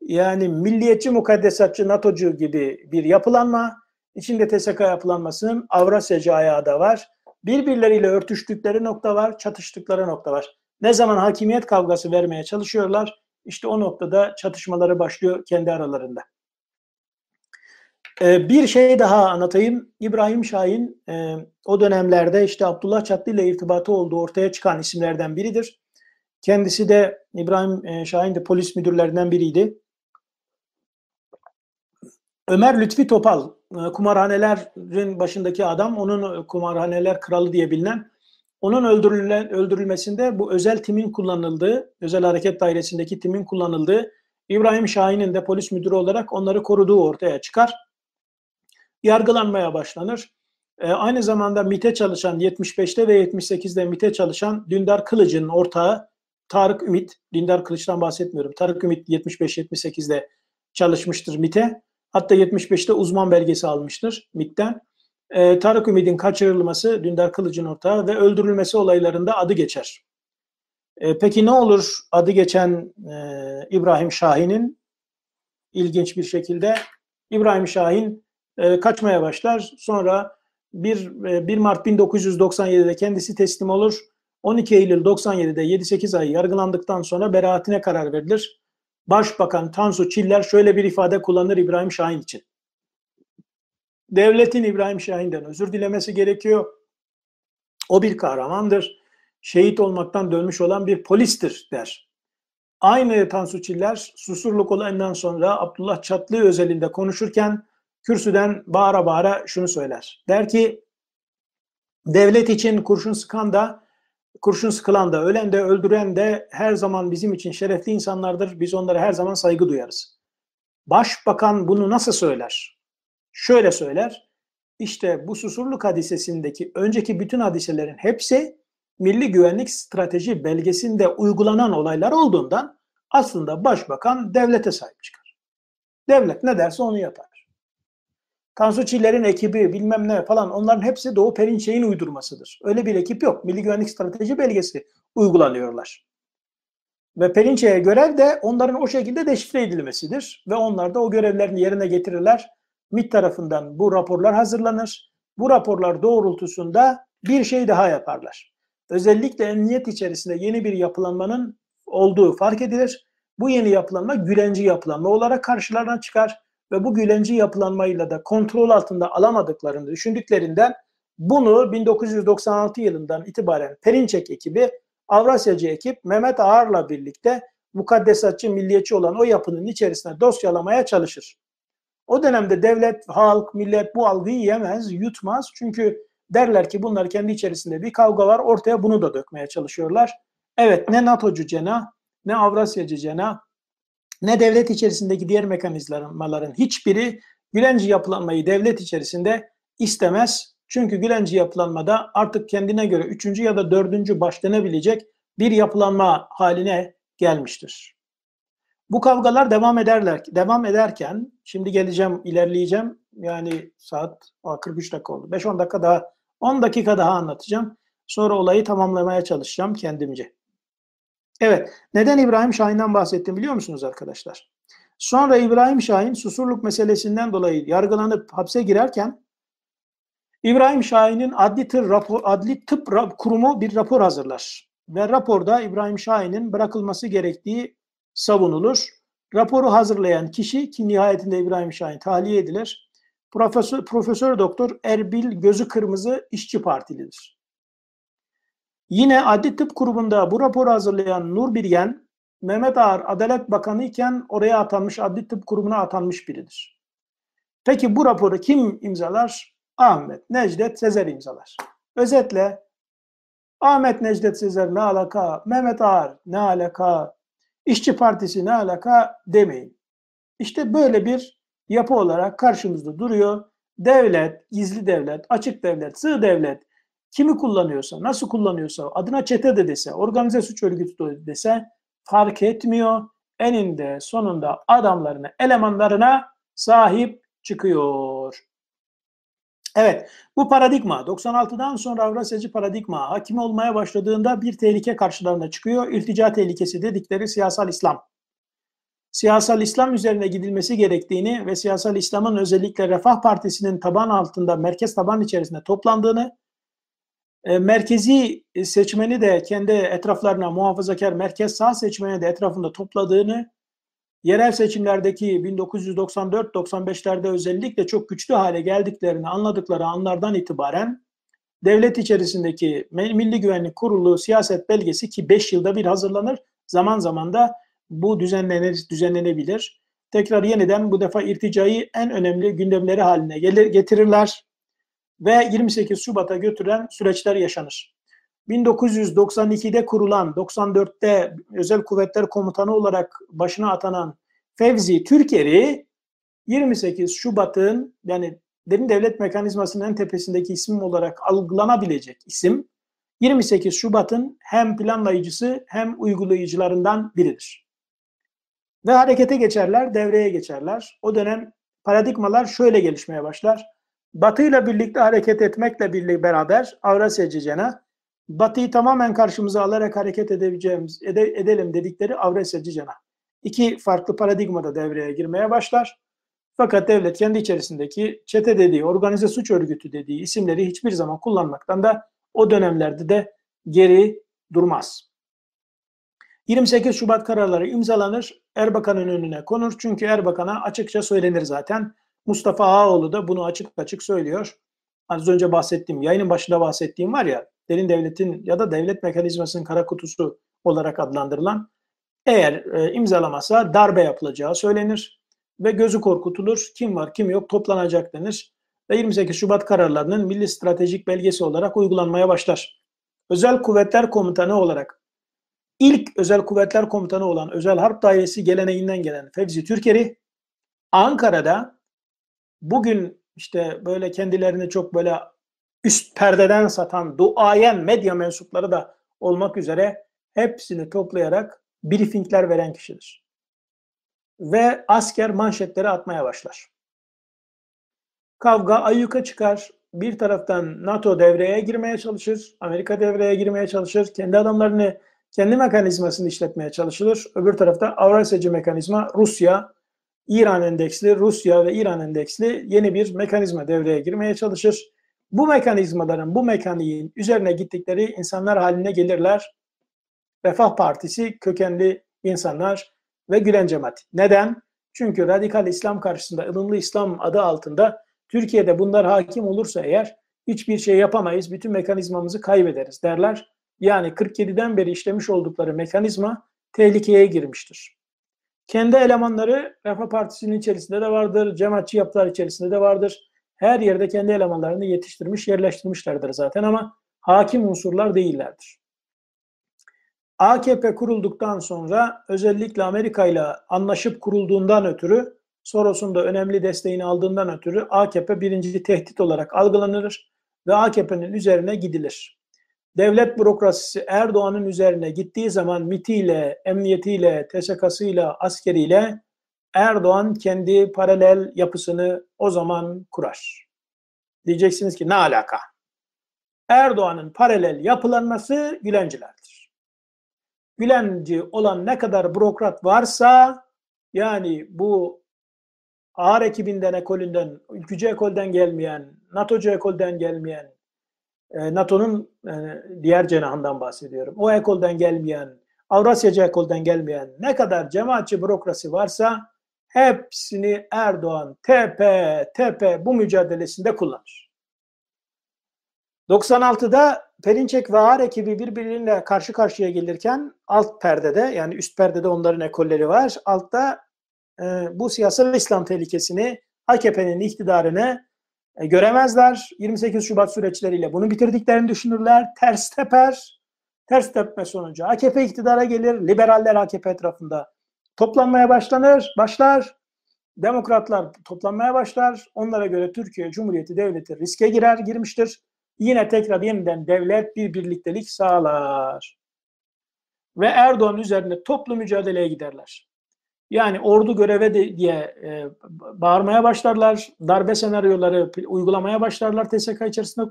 Yani milliyetçi, mukaddesatçı, NATO'cu gibi bir yapılanma İçinde TSK yapılanmasının Avrasyacı ayağı da var. Birbirleriyle örtüştükleri nokta var, çatıştıkları nokta var. Ne zaman hakimiyet kavgası vermeye çalışıyorlar, işte o noktada çatışmaları başlıyor kendi aralarında. Ee, bir şey daha anlatayım. İbrahim Şahin e, o dönemlerde işte Abdullah Çatlı ile irtibatı olduğu ortaya çıkan isimlerden biridir. Kendisi de İbrahim e, Şahin de polis müdürlerinden biriydi. Ömer Lütfi Topal, e, kumarhanelerin başındaki adam, onun e, kumarhaneler kralı diye bilinen, onun öldürülen, öldürülmesinde bu özel timin kullanıldığı, özel hareket dairesindeki timin kullanıldığı, İbrahim Şahin'in de polis müdürü olarak onları koruduğu ortaya çıkar. Yargılanmaya başlanır. E, aynı zamanda MIT'e çalışan 75'te ve 78'de MIT'e çalışan Dündar Kılıç'ın ortağı Tarık Ümit, Dündar Kılıç'tan bahsetmiyorum. Tarık Ümit 75-78'de çalışmıştır MIT'e. Hatta 75'te uzman belgesi almıştır MIT'ten. Ee, Tarık Ümit'in kaçırılması, Dündar Kılıç'ın ortağı ve öldürülmesi olaylarında adı geçer. Ee, peki ne olur adı geçen e, İbrahim Şahin'in? ilginç bir şekilde İbrahim Şahin e, kaçmaya başlar. Sonra 1, e, 1 Mart 1997'de kendisi teslim olur. 12 Eylül 97'de 7-8 ay yargılandıktan sonra beraatine karar verilir. Başbakan Tansu Çiller şöyle bir ifade kullanır İbrahim Şahin için. Devletin İbrahim Şahin'den özür dilemesi gerekiyor. O bir kahramandır. Şehit olmaktan dönmüş olan bir polistir der. Aynı Tansu Çiller Susurluk olayından sonra Abdullah Çatlı özelinde konuşurken kürsüden bağıra bağıra şunu söyler. Der ki devlet için kurşun sıkan da kurşun sıkılan da, ölen de, öldüren de her zaman bizim için şerefli insanlardır. Biz onlara her zaman saygı duyarız. Başbakan bunu nasıl söyler? Şöyle söyler. İşte bu Susurluk hadisesindeki önceki bütün hadiselerin hepsi Milli Güvenlik Strateji belgesinde uygulanan olaylar olduğundan aslında başbakan devlete sahip çıkar. Devlet ne derse onu yapar. Tansu Çiller'in ekibi bilmem ne falan onların hepsi Doğu Perinçeyin uydurmasıdır. Öyle bir ekip yok. Milli Güvenlik Strateji Belgesi uygulanıyorlar. Ve Perinçeye görev de onların o şekilde deşifre edilmesidir. Ve onlar da o görevlerini yerine getirirler. MİT tarafından bu raporlar hazırlanır. Bu raporlar doğrultusunda bir şey daha yaparlar. Özellikle emniyet içerisinde yeni bir yapılanmanın olduğu fark edilir. Bu yeni yapılanma gülenci yapılanma olarak karşılarına çıkar ve bu gülenci yapılanmayla da kontrol altında alamadıklarını düşündüklerinden bunu 1996 yılından itibaren Perinçek ekibi, Avrasyacı ekip Mehmet Ağar'la birlikte mukaddesatçı, milliyetçi olan o yapının içerisine dosyalamaya çalışır. O dönemde devlet, halk, millet bu algıyı yemez, yutmaz. Çünkü derler ki bunlar kendi içerisinde bir kavga var, ortaya bunu da dökmeye çalışıyorlar. Evet ne NATO'cu cena, ne Avrasyacı cena, ne devlet içerisindeki diğer mekanizmaların hiçbiri Gülenci yapılanmayı devlet içerisinde istemez. Çünkü Gülenci yapılanmada artık kendine göre üçüncü ya da dördüncü başlanabilecek bir yapılanma haline gelmiştir. Bu kavgalar devam ederler, devam ederken şimdi geleceğim, ilerleyeceğim. Yani saat 43 dakika oldu. 5-10 dakika daha, 10 dakika daha anlatacağım. Sonra olayı tamamlamaya çalışacağım kendimce. Evet, neden İbrahim Şahin'den bahsettim biliyor musunuz arkadaşlar? Sonra İbrahim Şahin susurluk meselesinden dolayı yargılanıp hapse girerken İbrahim Şahin'in adli tıp, adli tıp kurumu bir rapor hazırlar. Ve raporda İbrahim Şahin'in bırakılması gerektiği savunulur. Raporu hazırlayan kişi ki nihayetinde İbrahim Şahin tahliye edilir. Profesör, Profesör Doktor Erbil Gözü Kırmızı İşçi Partilidir. Yine adli tıp Kurumunda bu raporu hazırlayan Nur Bilgen, Mehmet Ağar Adalet Bakanı iken oraya atanmış, adli tıp Kurumuna atanmış biridir. Peki bu raporu kim imzalar? Ahmet Necdet Sezer imzalar. Özetle Ahmet Necdet Sezer ne alaka, Mehmet Ağar ne alaka, İşçi Partisi ne alaka demeyin. İşte böyle bir yapı olarak karşımızda duruyor. Devlet, gizli devlet, açık devlet, sığ devlet, kimi kullanıyorsa, nasıl kullanıyorsa, adına çete de dese, organize suç örgütü de dese fark etmiyor. Eninde sonunda adamlarına, elemanlarına sahip çıkıyor. Evet, bu paradigma 96'dan sonra Avrasyacı paradigma hakim olmaya başladığında bir tehlike karşılarına çıkıyor. İltica tehlikesi dedikleri siyasal İslam. Siyasal İslam üzerine gidilmesi gerektiğini ve siyasal İslam'ın özellikle Refah Partisi'nin taban altında, merkez taban içerisinde toplandığını, e, merkezi e, seçmeni de kendi etraflarına muhafazakar merkez sağ seçmeni de etrafında topladığını, yerel seçimlerdeki 1994-95'lerde özellikle çok güçlü hale geldiklerini anladıkları anlardan itibaren devlet içerisindeki Milli Güvenlik Kurulu siyaset belgesi ki 5 yılda bir hazırlanır. Zaman zaman da bu düzenlenir, düzenlenebilir. Tekrar yeniden bu defa irticayı en önemli gündemleri haline getirirler ve 28 Şubat'a götüren süreçler yaşanır. 1992'de kurulan, 94'te Özel Kuvvetler Komutanı olarak başına atanan Fevzi Türker'i 28 Şubat'ın yani derin devlet mekanizmasının en tepesindeki isim olarak algılanabilecek isim 28 Şubat'ın hem planlayıcısı hem uygulayıcılarından biridir. Ve harekete geçerler, devreye geçerler. O dönem paradigmalar şöyle gelişmeye başlar. Batı ile birlikte hareket etmekle birlikte beraber Avrasya Cicen'a Batı'yı tamamen karşımıza alarak hareket edebileceğimiz ede, edelim dedikleri Avrasya Cicen'a. İki farklı paradigmada devreye girmeye başlar. Fakat devlet kendi içerisindeki çete dediği, organize suç örgütü dediği isimleri hiçbir zaman kullanmaktan da o dönemlerde de geri durmaz. 28 Şubat kararları imzalanır, Erbakan'ın önüne konur. Çünkü Erbakan'a açıkça söylenir zaten. Mustafa Ağoğlu da bunu açık açık söylüyor. Az önce bahsettiğim, yayının başında bahsettiğim var ya, derin devletin ya da devlet mekanizmasının kara kutusu olarak adlandırılan eğer e, imzalamasa darbe yapılacağı söylenir ve gözü korkutulur. Kim var kim yok toplanacak denir ve 28 Şubat kararlarının milli stratejik belgesi olarak uygulanmaya başlar. Özel Kuvvetler Komutanı olarak ilk Özel Kuvvetler Komutanı olan Özel Harp Dairesi geleneğinden gelen Fevzi Türkeri Ankara'da bugün işte böyle kendilerini çok böyle üst perdeden satan duayen medya mensupları da olmak üzere hepsini toplayarak briefingler veren kişidir. Ve asker manşetleri atmaya başlar. Kavga ayyuka çıkar. Bir taraftan NATO devreye girmeye çalışır, Amerika devreye girmeye çalışır, kendi adamlarını kendi mekanizmasını işletmeye çalışılır. Öbür tarafta Avrasyacı mekanizma Rusya, İran endeksli, Rusya ve İran endeksli yeni bir mekanizma devreye girmeye çalışır. Bu mekanizmaların, bu mekaniğin üzerine gittikleri insanlar haline gelirler. Refah Partisi kökenli insanlar ve Gülen Cemaat. Neden? Çünkü radikal İslam karşısında, ılımlı İslam adı altında Türkiye'de bunlar hakim olursa eğer hiçbir şey yapamayız, bütün mekanizmamızı kaybederiz derler. Yani 47'den beri işlemiş oldukları mekanizma tehlikeye girmiştir. Kendi elemanları Refah Partisi'nin içerisinde de vardır. Cemaatçi yapılar içerisinde de vardır. Her yerde kendi elemanlarını yetiştirmiş, yerleştirmişlerdir zaten ama hakim unsurlar değillerdir. AKP kurulduktan sonra özellikle Amerika ile anlaşıp kurulduğundan ötürü Soros'un da önemli desteğini aldığından ötürü AKP birinci tehdit olarak algılanır ve AKP'nin üzerine gidilir devlet bürokrasisi Erdoğan'ın üzerine gittiği zaman MIT'iyle, emniyetiyle, TSK'sıyla, askeriyle Erdoğan kendi paralel yapısını o zaman kurar. Diyeceksiniz ki ne alaka? Erdoğan'ın paralel yapılanması Gülencilerdir. Gülenci olan ne kadar bürokrat varsa yani bu ağır ekibinden, ekolünden, ülkücü ekolden gelmeyen, NATO'cu ekolden gelmeyen, e, NATO'nun e, diğer cenahından bahsediyorum. O ekolden gelmeyen, Avrasyacı ekolden gelmeyen ne kadar cemaatçi bürokrasi varsa hepsini Erdoğan TP, TP bu mücadelesinde kullanır. 96'da Perinçek ve Ağar ekibi birbirine karşı karşıya gelirken alt perdede yani üst perdede onların ekolleri var. Altta e, bu siyasal İslam tehlikesini AKP'nin iktidarını e, göremezler. 28 Şubat süreçleriyle bunu bitirdiklerini düşünürler. Ters teper. Ters tepme sonucu AKP iktidara gelir. Liberaller AKP etrafında toplanmaya başlanır, başlar. Demokratlar toplanmaya başlar. Onlara göre Türkiye Cumhuriyeti Devleti riske girer, girmiştir. Yine tekrar yeniden devlet bir birliktelik sağlar. Ve Erdoğan üzerine toplu mücadeleye giderler. Yani ordu göreve de, diye e, bağırmaya başlarlar, darbe senaryoları uygulamaya başlarlar TSK içerisinde.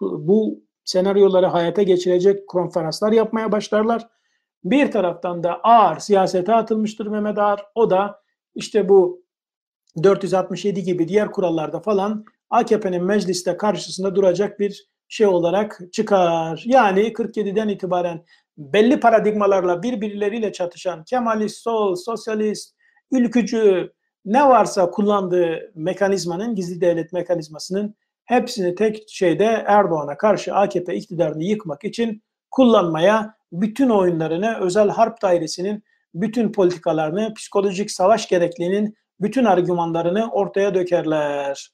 Bu senaryoları hayata geçirecek konferanslar yapmaya başlarlar. Bir taraftan da ağır siyasete atılmıştır Mehmet Ağar. O da işte bu 467 gibi diğer kurallarda falan AKP'nin mecliste karşısında duracak bir şey olarak çıkar. Yani 47'den itibaren belli paradigmalarla birbirleriyle çatışan Kemalist, sol, sosyalist, ülkücü ne varsa kullandığı mekanizmanın, gizli devlet mekanizmasının hepsini tek şeyde Erdoğan'a karşı AKP iktidarını yıkmak için kullanmaya bütün oyunlarını, özel harp dairesinin bütün politikalarını, psikolojik savaş gerekliliğinin bütün argümanlarını ortaya dökerler.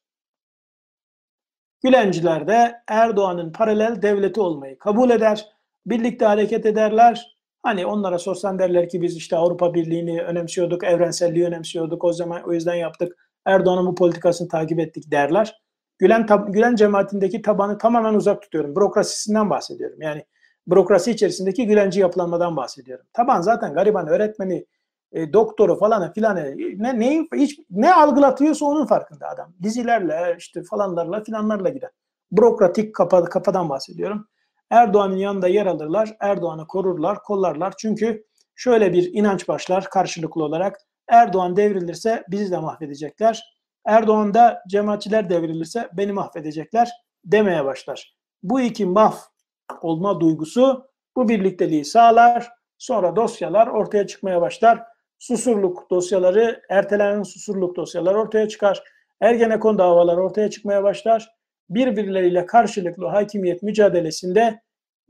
Gülenciler de Erdoğan'ın paralel devleti olmayı kabul eder Birlikte hareket ederler. Hani onlara sorsan derler ki biz işte Avrupa Birliği'ni önemsiyorduk, evrenselliği önemsiyorduk. O zaman o yüzden yaptık. Erdoğan'ın bu politikasını takip ettik derler. Gülen, tab- Gülen cemaatindeki tabanı tamamen uzak tutuyorum. Bürokrasisinden bahsediyorum. Yani bürokrasi içerisindeki Gülenci yapılanmadan bahsediyorum. Taban zaten gariban öğretmeni, e, doktoru falan filan e, ne neyi hiç ne algılatıyorsa onun farkında adam. Dizilerle işte falanlarla filanlarla gider. Bürokratik kafa, kafadan bahsediyorum. Erdoğan'ın yanında yer alırlar, Erdoğan'ı korurlar, kollarlar. Çünkü şöyle bir inanç başlar karşılıklı olarak. Erdoğan devrilirse bizi de mahvedecekler. Erdoğan'da cemaatçiler devrilirse beni mahvedecekler demeye başlar. Bu iki maf olma duygusu bu birlikteliği sağlar. Sonra dosyalar ortaya çıkmaya başlar. Susurluk dosyaları, ertelenen susurluk dosyalar ortaya çıkar. Ergenekon davaları ortaya çıkmaya başlar birbirleriyle karşılıklı hakimiyet mücadelesinde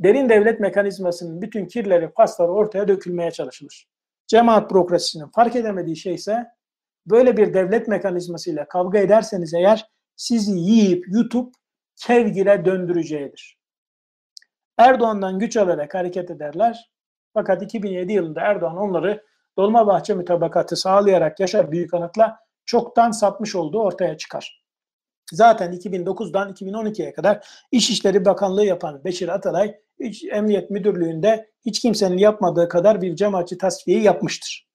derin devlet mekanizmasının bütün kirleri, pasları ortaya dökülmeye çalışılır. Cemaat bürokrasisinin fark edemediği şey ise böyle bir devlet mekanizmasıyla kavga ederseniz eğer sizi yiyip yutup kevgire döndüreceğidir. Erdoğan'dan güç alarak hareket ederler. Fakat 2007 yılında Erdoğan onları Dolmabahçe mütabakatı sağlayarak Yaşar Büyükanıt'la çoktan satmış olduğu ortaya çıkar. Zaten 2009'dan 2012'ye kadar İşişleri Bakanlığı yapan Beşir Atalay İç Emniyet Müdürlüğü'nde hiç kimsenin yapmadığı kadar bir cemaatçi tasfiyeyi yapmıştır.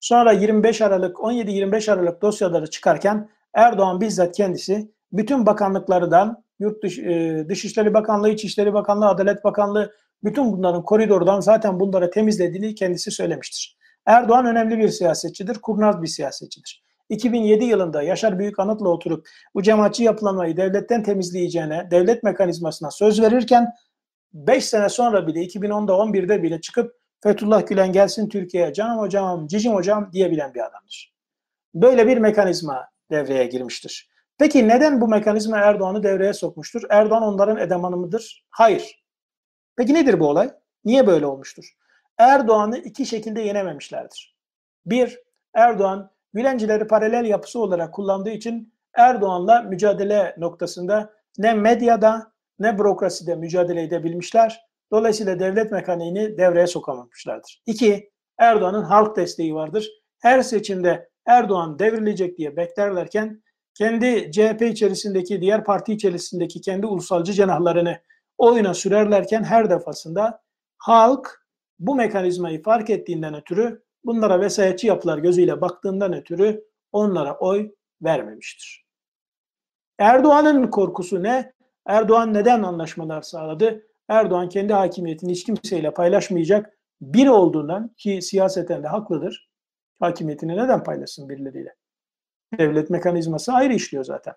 Sonra 25 Aralık 17-25 Aralık dosyaları çıkarken Erdoğan bizzat kendisi bütün bakanlıklardan Yurt Dış, e, Dışişleri Bakanlığı, İçişleri Bakanlığı, Adalet Bakanlığı bütün bunların koridordan zaten bunlara temizlediğini kendisi söylemiştir. Erdoğan önemli bir siyasetçidir, kurnaz bir siyasetçidir. 2007 yılında Yaşar Büyük Anıt'la oturup bu cemaatçi yapılanmayı devletten temizleyeceğine, devlet mekanizmasına söz verirken 5 sene sonra bile 2010'da 11'de bile çıkıp Fethullah Gülen gelsin Türkiye'ye canım hocam, cicim hocam diyebilen bir adamdır. Böyle bir mekanizma devreye girmiştir. Peki neden bu mekanizma Erdoğan'ı devreye sokmuştur? Erdoğan onların edemanı mıdır? Hayır. Peki nedir bu olay? Niye böyle olmuştur? Erdoğan'ı iki şekilde yenememişlerdir. Bir, Erdoğan Gülencileri paralel yapısı olarak kullandığı için Erdoğan'la mücadele noktasında ne medyada ne bürokraside mücadele edebilmişler. Dolayısıyla devlet mekaniğini devreye sokamamışlardır. İki, Erdoğan'ın halk desteği vardır. Her seçimde Erdoğan devrilecek diye beklerlerken kendi CHP içerisindeki diğer parti içerisindeki kendi ulusalcı cenahlarını oyuna sürerlerken her defasında halk bu mekanizmayı fark ettiğinden ötürü bunlara vesayetçi yapılar gözüyle baktığından ötürü onlara oy vermemiştir. Erdoğan'ın korkusu ne? Erdoğan neden anlaşmalar sağladı? Erdoğan kendi hakimiyetini hiç kimseyle paylaşmayacak biri olduğundan ki siyaseten de haklıdır. Hakimiyetini neden paylaşsın birileriyle? Devlet mekanizması ayrı işliyor zaten.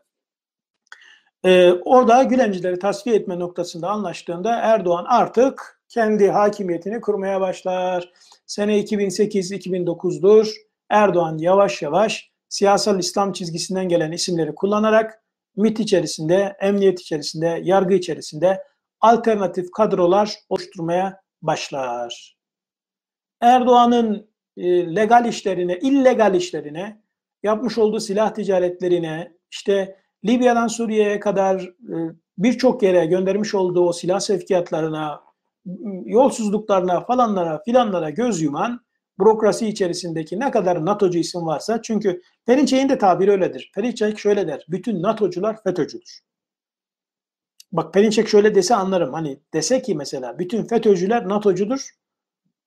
Ee, orada Gülencileri tasfiye etme noktasında anlaştığında Erdoğan artık kendi hakimiyetini kurmaya başlar. Sene 2008-2009'dur. Erdoğan yavaş yavaş siyasal İslam çizgisinden gelen isimleri kullanarak MIT içerisinde, emniyet içerisinde, yargı içerisinde alternatif kadrolar oluşturmaya başlar. Erdoğan'ın e, legal işlerine, illegal işlerine, yapmış olduğu silah ticaretlerine, işte Libya'dan Suriye'ye kadar e, birçok yere göndermiş olduğu o silah sevkiyatlarına, yolsuzluklarla falanlara filanlara göz yuman bürokrasi içerisindeki ne kadar NATO'cu isim varsa çünkü Perinçek'in de tabiri öyledir. Perinçek şöyle der. Bütün NATO'cular FETÖ'cüdür. Bak Perinçek şöyle dese anlarım. Hani dese ki mesela bütün FETÖ'cüler NATO'cudur.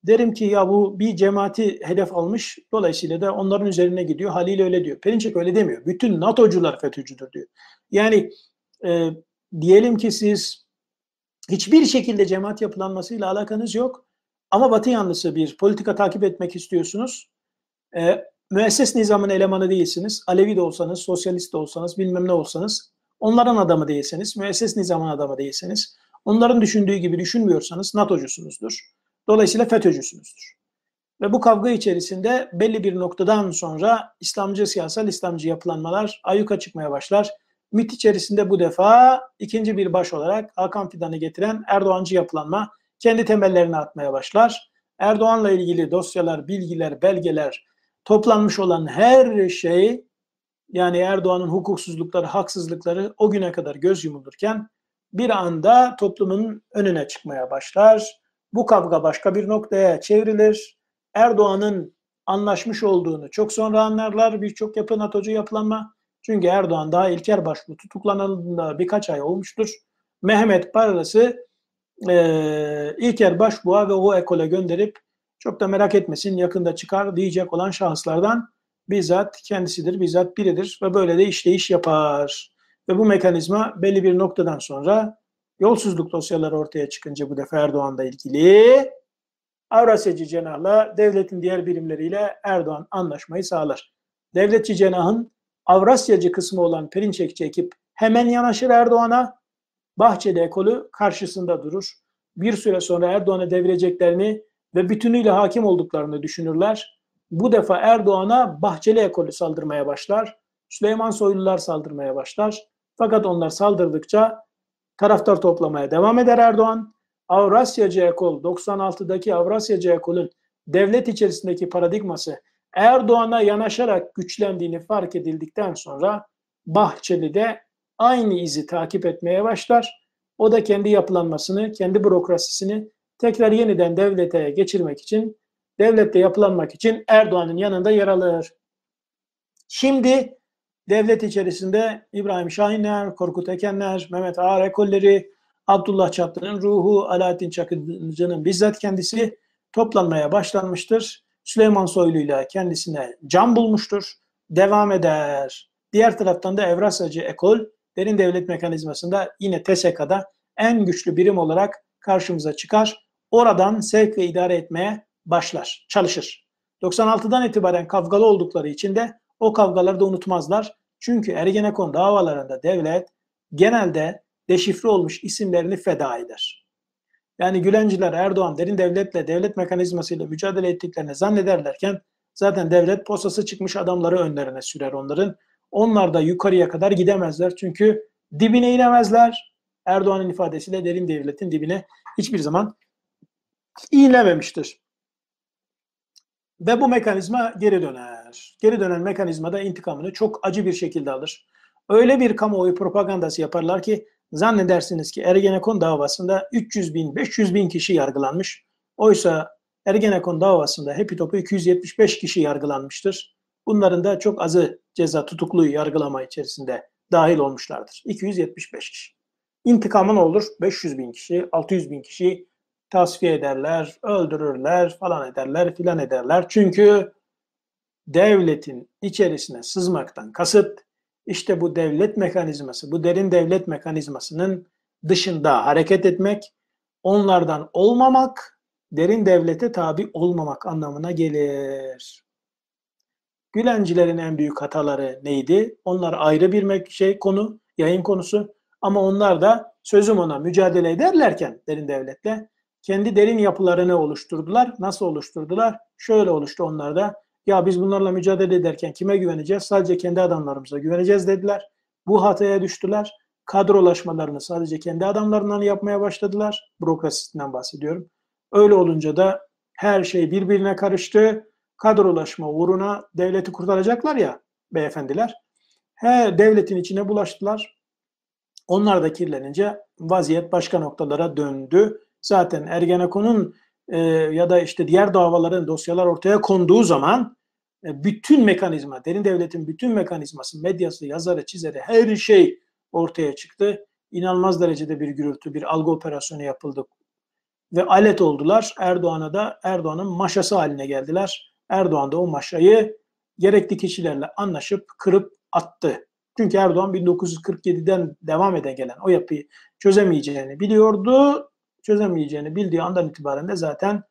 Derim ki ya bu bir cemaati hedef almış. Dolayısıyla da onların üzerine gidiyor. halil öyle diyor. Perinçek öyle demiyor. Bütün NATO'cular FETÖ'cüdür diyor. Yani e, diyelim ki siz Hiçbir şekilde cemaat yapılanmasıyla alakanız yok. Ama batı yanlısı bir politika takip etmek istiyorsunuz. E, müesses nizamın elemanı değilsiniz. Alevi de olsanız, sosyalist de olsanız, bilmem ne olsanız. Onların adamı değilseniz, müesses nizamın adamı değilseniz, onların düşündüğü gibi düşünmüyorsanız NATO'cusunuzdur. Dolayısıyla FETÖ'cüsünüzdür. Ve bu kavga içerisinde belli bir noktadan sonra İslamcı siyasal İslamcı yapılanmalar ayyuka çıkmaya başlar. MIT içerisinde bu defa ikinci bir baş olarak Hakan Fidan'ı getiren Erdoğancı yapılanma kendi temellerini atmaya başlar. Erdoğan'la ilgili dosyalar, bilgiler, belgeler, toplanmış olan her şey yani Erdoğan'ın hukuksuzlukları, haksızlıkları o güne kadar göz yumulurken bir anda toplumun önüne çıkmaya başlar. Bu kavga başka bir noktaya çevrilir. Erdoğan'ın anlaşmış olduğunu çok sonra anlarlar. Birçok yapı NATO'cu yapılanma çünkü Erdoğan daha İlker Başbuğ tutuklanıldığında birkaç ay olmuştur. Mehmet Parası e, İlker Başbuğ'a ve o ekole gönderip çok da merak etmesin yakında çıkar diyecek olan şahıslardan bizzat kendisidir, bizzat biridir ve böyle de işleyiş yapar. Ve bu mekanizma belli bir noktadan sonra yolsuzluk dosyaları ortaya çıkınca bu defa Erdoğan'la ilgili Avrasyacı cenahla devletin diğer birimleriyle Erdoğan anlaşmayı sağlar. Devletçi cenahın Avrasyacı kısmı olan Perinçekçi ekip hemen yanaşır Erdoğan'a. Bahçeli ekolü karşısında durur. Bir süre sonra Erdoğan'a devireceklerini ve bütünüyle hakim olduklarını düşünürler. Bu defa Erdoğan'a Bahçeli ekolü saldırmaya başlar. Süleyman Soylular saldırmaya başlar. Fakat onlar saldırdıkça taraftar toplamaya devam eder Erdoğan. Avrasyacı ekol, 96'daki Avrasyacı ekolün devlet içerisindeki paradigması Erdoğan'a yanaşarak güçlendiğini fark edildikten sonra Bahçeli de aynı izi takip etmeye başlar. O da kendi yapılanmasını, kendi bürokrasisini tekrar yeniden devlete geçirmek için, devlette yapılanmak için Erdoğan'ın yanında yer alır. Şimdi devlet içerisinde İbrahim Şahinler, Korkut Ekenler, Mehmet Ağar ekolleri, Abdullah Çatlı'nın ruhu, Alaaddin Çakıcı'nın bizzat kendisi toplanmaya başlanmıştır. Süleyman Soylu ile kendisine can bulmuştur. Devam eder. Diğer taraftan da Evrasyacı Ekol derin devlet mekanizmasında yine TSK'da en güçlü birim olarak karşımıza çıkar. Oradan sevk ve idare etmeye başlar, çalışır. 96'dan itibaren kavgalı oldukları için de o kavgaları da unutmazlar. Çünkü Ergenekon davalarında devlet genelde deşifre olmuş isimlerini feda eder. Yani Gülenciler Erdoğan derin devletle, devlet mekanizmasıyla mücadele ettiklerini zannederlerken zaten devlet posası çıkmış adamları önlerine sürer onların. Onlar da yukarıya kadar gidemezler çünkü dibine inemezler. Erdoğan'ın ifadesiyle derin devletin dibine hiçbir zaman inememiştir. Ve bu mekanizma geri döner. Geri dönen mekanizma da intikamını çok acı bir şekilde alır. Öyle bir kamuoyu propagandası yaparlar ki Zannedersiniz ki Ergenekon davasında 300 bin, 500 bin kişi yargılanmış. Oysa Ergenekon davasında hepi topu 275 kişi yargılanmıştır. Bunların da çok azı ceza tutukluyu yargılama içerisinde dahil olmuşlardır. 275 kişi. İntikamı ne olur? 500 bin kişi, 600 bin kişi tasfiye ederler, öldürürler falan ederler filan ederler. Çünkü devletin içerisine sızmaktan kasıt işte bu devlet mekanizması, bu derin devlet mekanizmasının dışında hareket etmek, onlardan olmamak, derin devlete tabi olmamak anlamına gelir. Gülencilerin en büyük hataları neydi? Onlar ayrı bir şey konu, yayın konusu. Ama onlar da sözüm ona mücadele ederlerken derin devletle kendi derin yapılarını oluşturdular. Nasıl oluşturdular? Şöyle oluştu onlar da. Ya biz bunlarla mücadele ederken kime güveneceğiz? Sadece kendi adamlarımıza güveneceğiz dediler. Bu hataya düştüler. Kadrolaşmalarını sadece kendi adamlarından yapmaya başladılar. Bürokrasisinden bahsediyorum. Öyle olunca da her şey birbirine karıştı. Kadrolaşma uğruna devleti kurtaracaklar ya beyefendiler. He devletin içine bulaştılar. Onlar da kirlenince vaziyet başka noktalara döndü. Zaten Ergenekon'un e, ya da işte diğer davaların dosyalar ortaya konduğu zaman e, bütün mekanizma, derin devletin bütün mekanizması, medyası, yazarı, çizeri her şey ortaya çıktı. İnanılmaz derecede bir gürültü, bir algı operasyonu yapıldı. Ve alet oldular. Erdoğan'a da Erdoğan'ın maşası haline geldiler. Erdoğan da o maşayı gerekli kişilerle anlaşıp kırıp attı. Çünkü Erdoğan 1947'den devam eden gelen o yapıyı çözemeyeceğini biliyordu çözemeyeceğini bildiği andan itibaren de zaten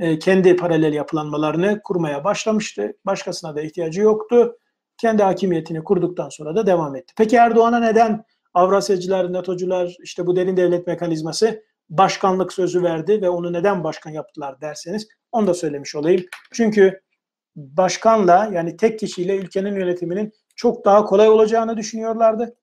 e, kendi paralel yapılanmalarını kurmaya başlamıştı. Başkasına da ihtiyacı yoktu. Kendi hakimiyetini kurduktan sonra da devam etti. Peki Erdoğan'a neden Avrasyacılar, NATO'cular işte bu derin devlet mekanizması başkanlık sözü verdi ve onu neden başkan yaptılar derseniz onu da söylemiş olayım. Çünkü başkanla yani tek kişiyle ülkenin yönetiminin çok daha kolay olacağını düşünüyorlardı.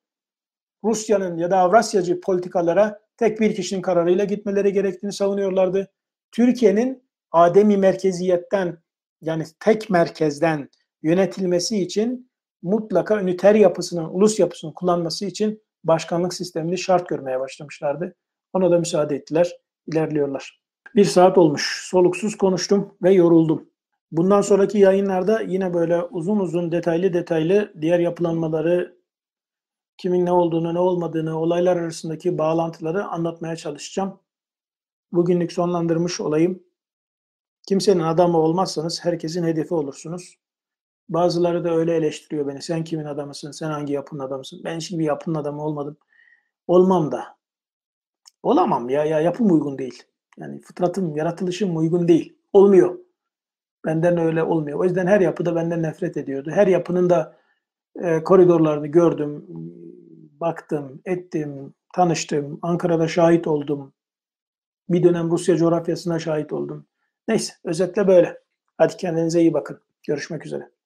Rusya'nın ya da Avrasyacı politikalara tek bir kişinin kararıyla gitmeleri gerektiğini savunuyorlardı. Türkiye'nin ademi merkeziyetten yani tek merkezden yönetilmesi için mutlaka üniter yapısının, ulus yapısının kullanması için başkanlık sistemini şart görmeye başlamışlardı. Ona da müsaade ettiler, İlerliyorlar. Bir saat olmuş. Soluksuz konuştum ve yoruldum. Bundan sonraki yayınlarda yine böyle uzun uzun detaylı detaylı diğer yapılanmaları kimin ne olduğunu, ne olmadığını, olaylar arasındaki bağlantıları anlatmaya çalışacağım. Bugünlük sonlandırmış olayım. Kimsenin adamı olmazsanız herkesin hedefi olursunuz. Bazıları da öyle eleştiriyor beni. Sen kimin adamısın? Sen hangi yapının adamısın? Ben hiçbir yapının adamı olmadım. Olmam da. Olamam ya. ya yapım uygun değil. Yani fıtratım, yaratılışım uygun değil. Olmuyor. Benden öyle olmuyor. O yüzden her yapıda benden nefret ediyordu. Her yapının da e, koridorlarını gördüm, baktım, ettim, tanıştım. Ankara'da şahit oldum. Bir dönem Rusya coğrafyasına şahit oldum. Neyse özetle böyle. Hadi kendinize iyi bakın. Görüşmek üzere.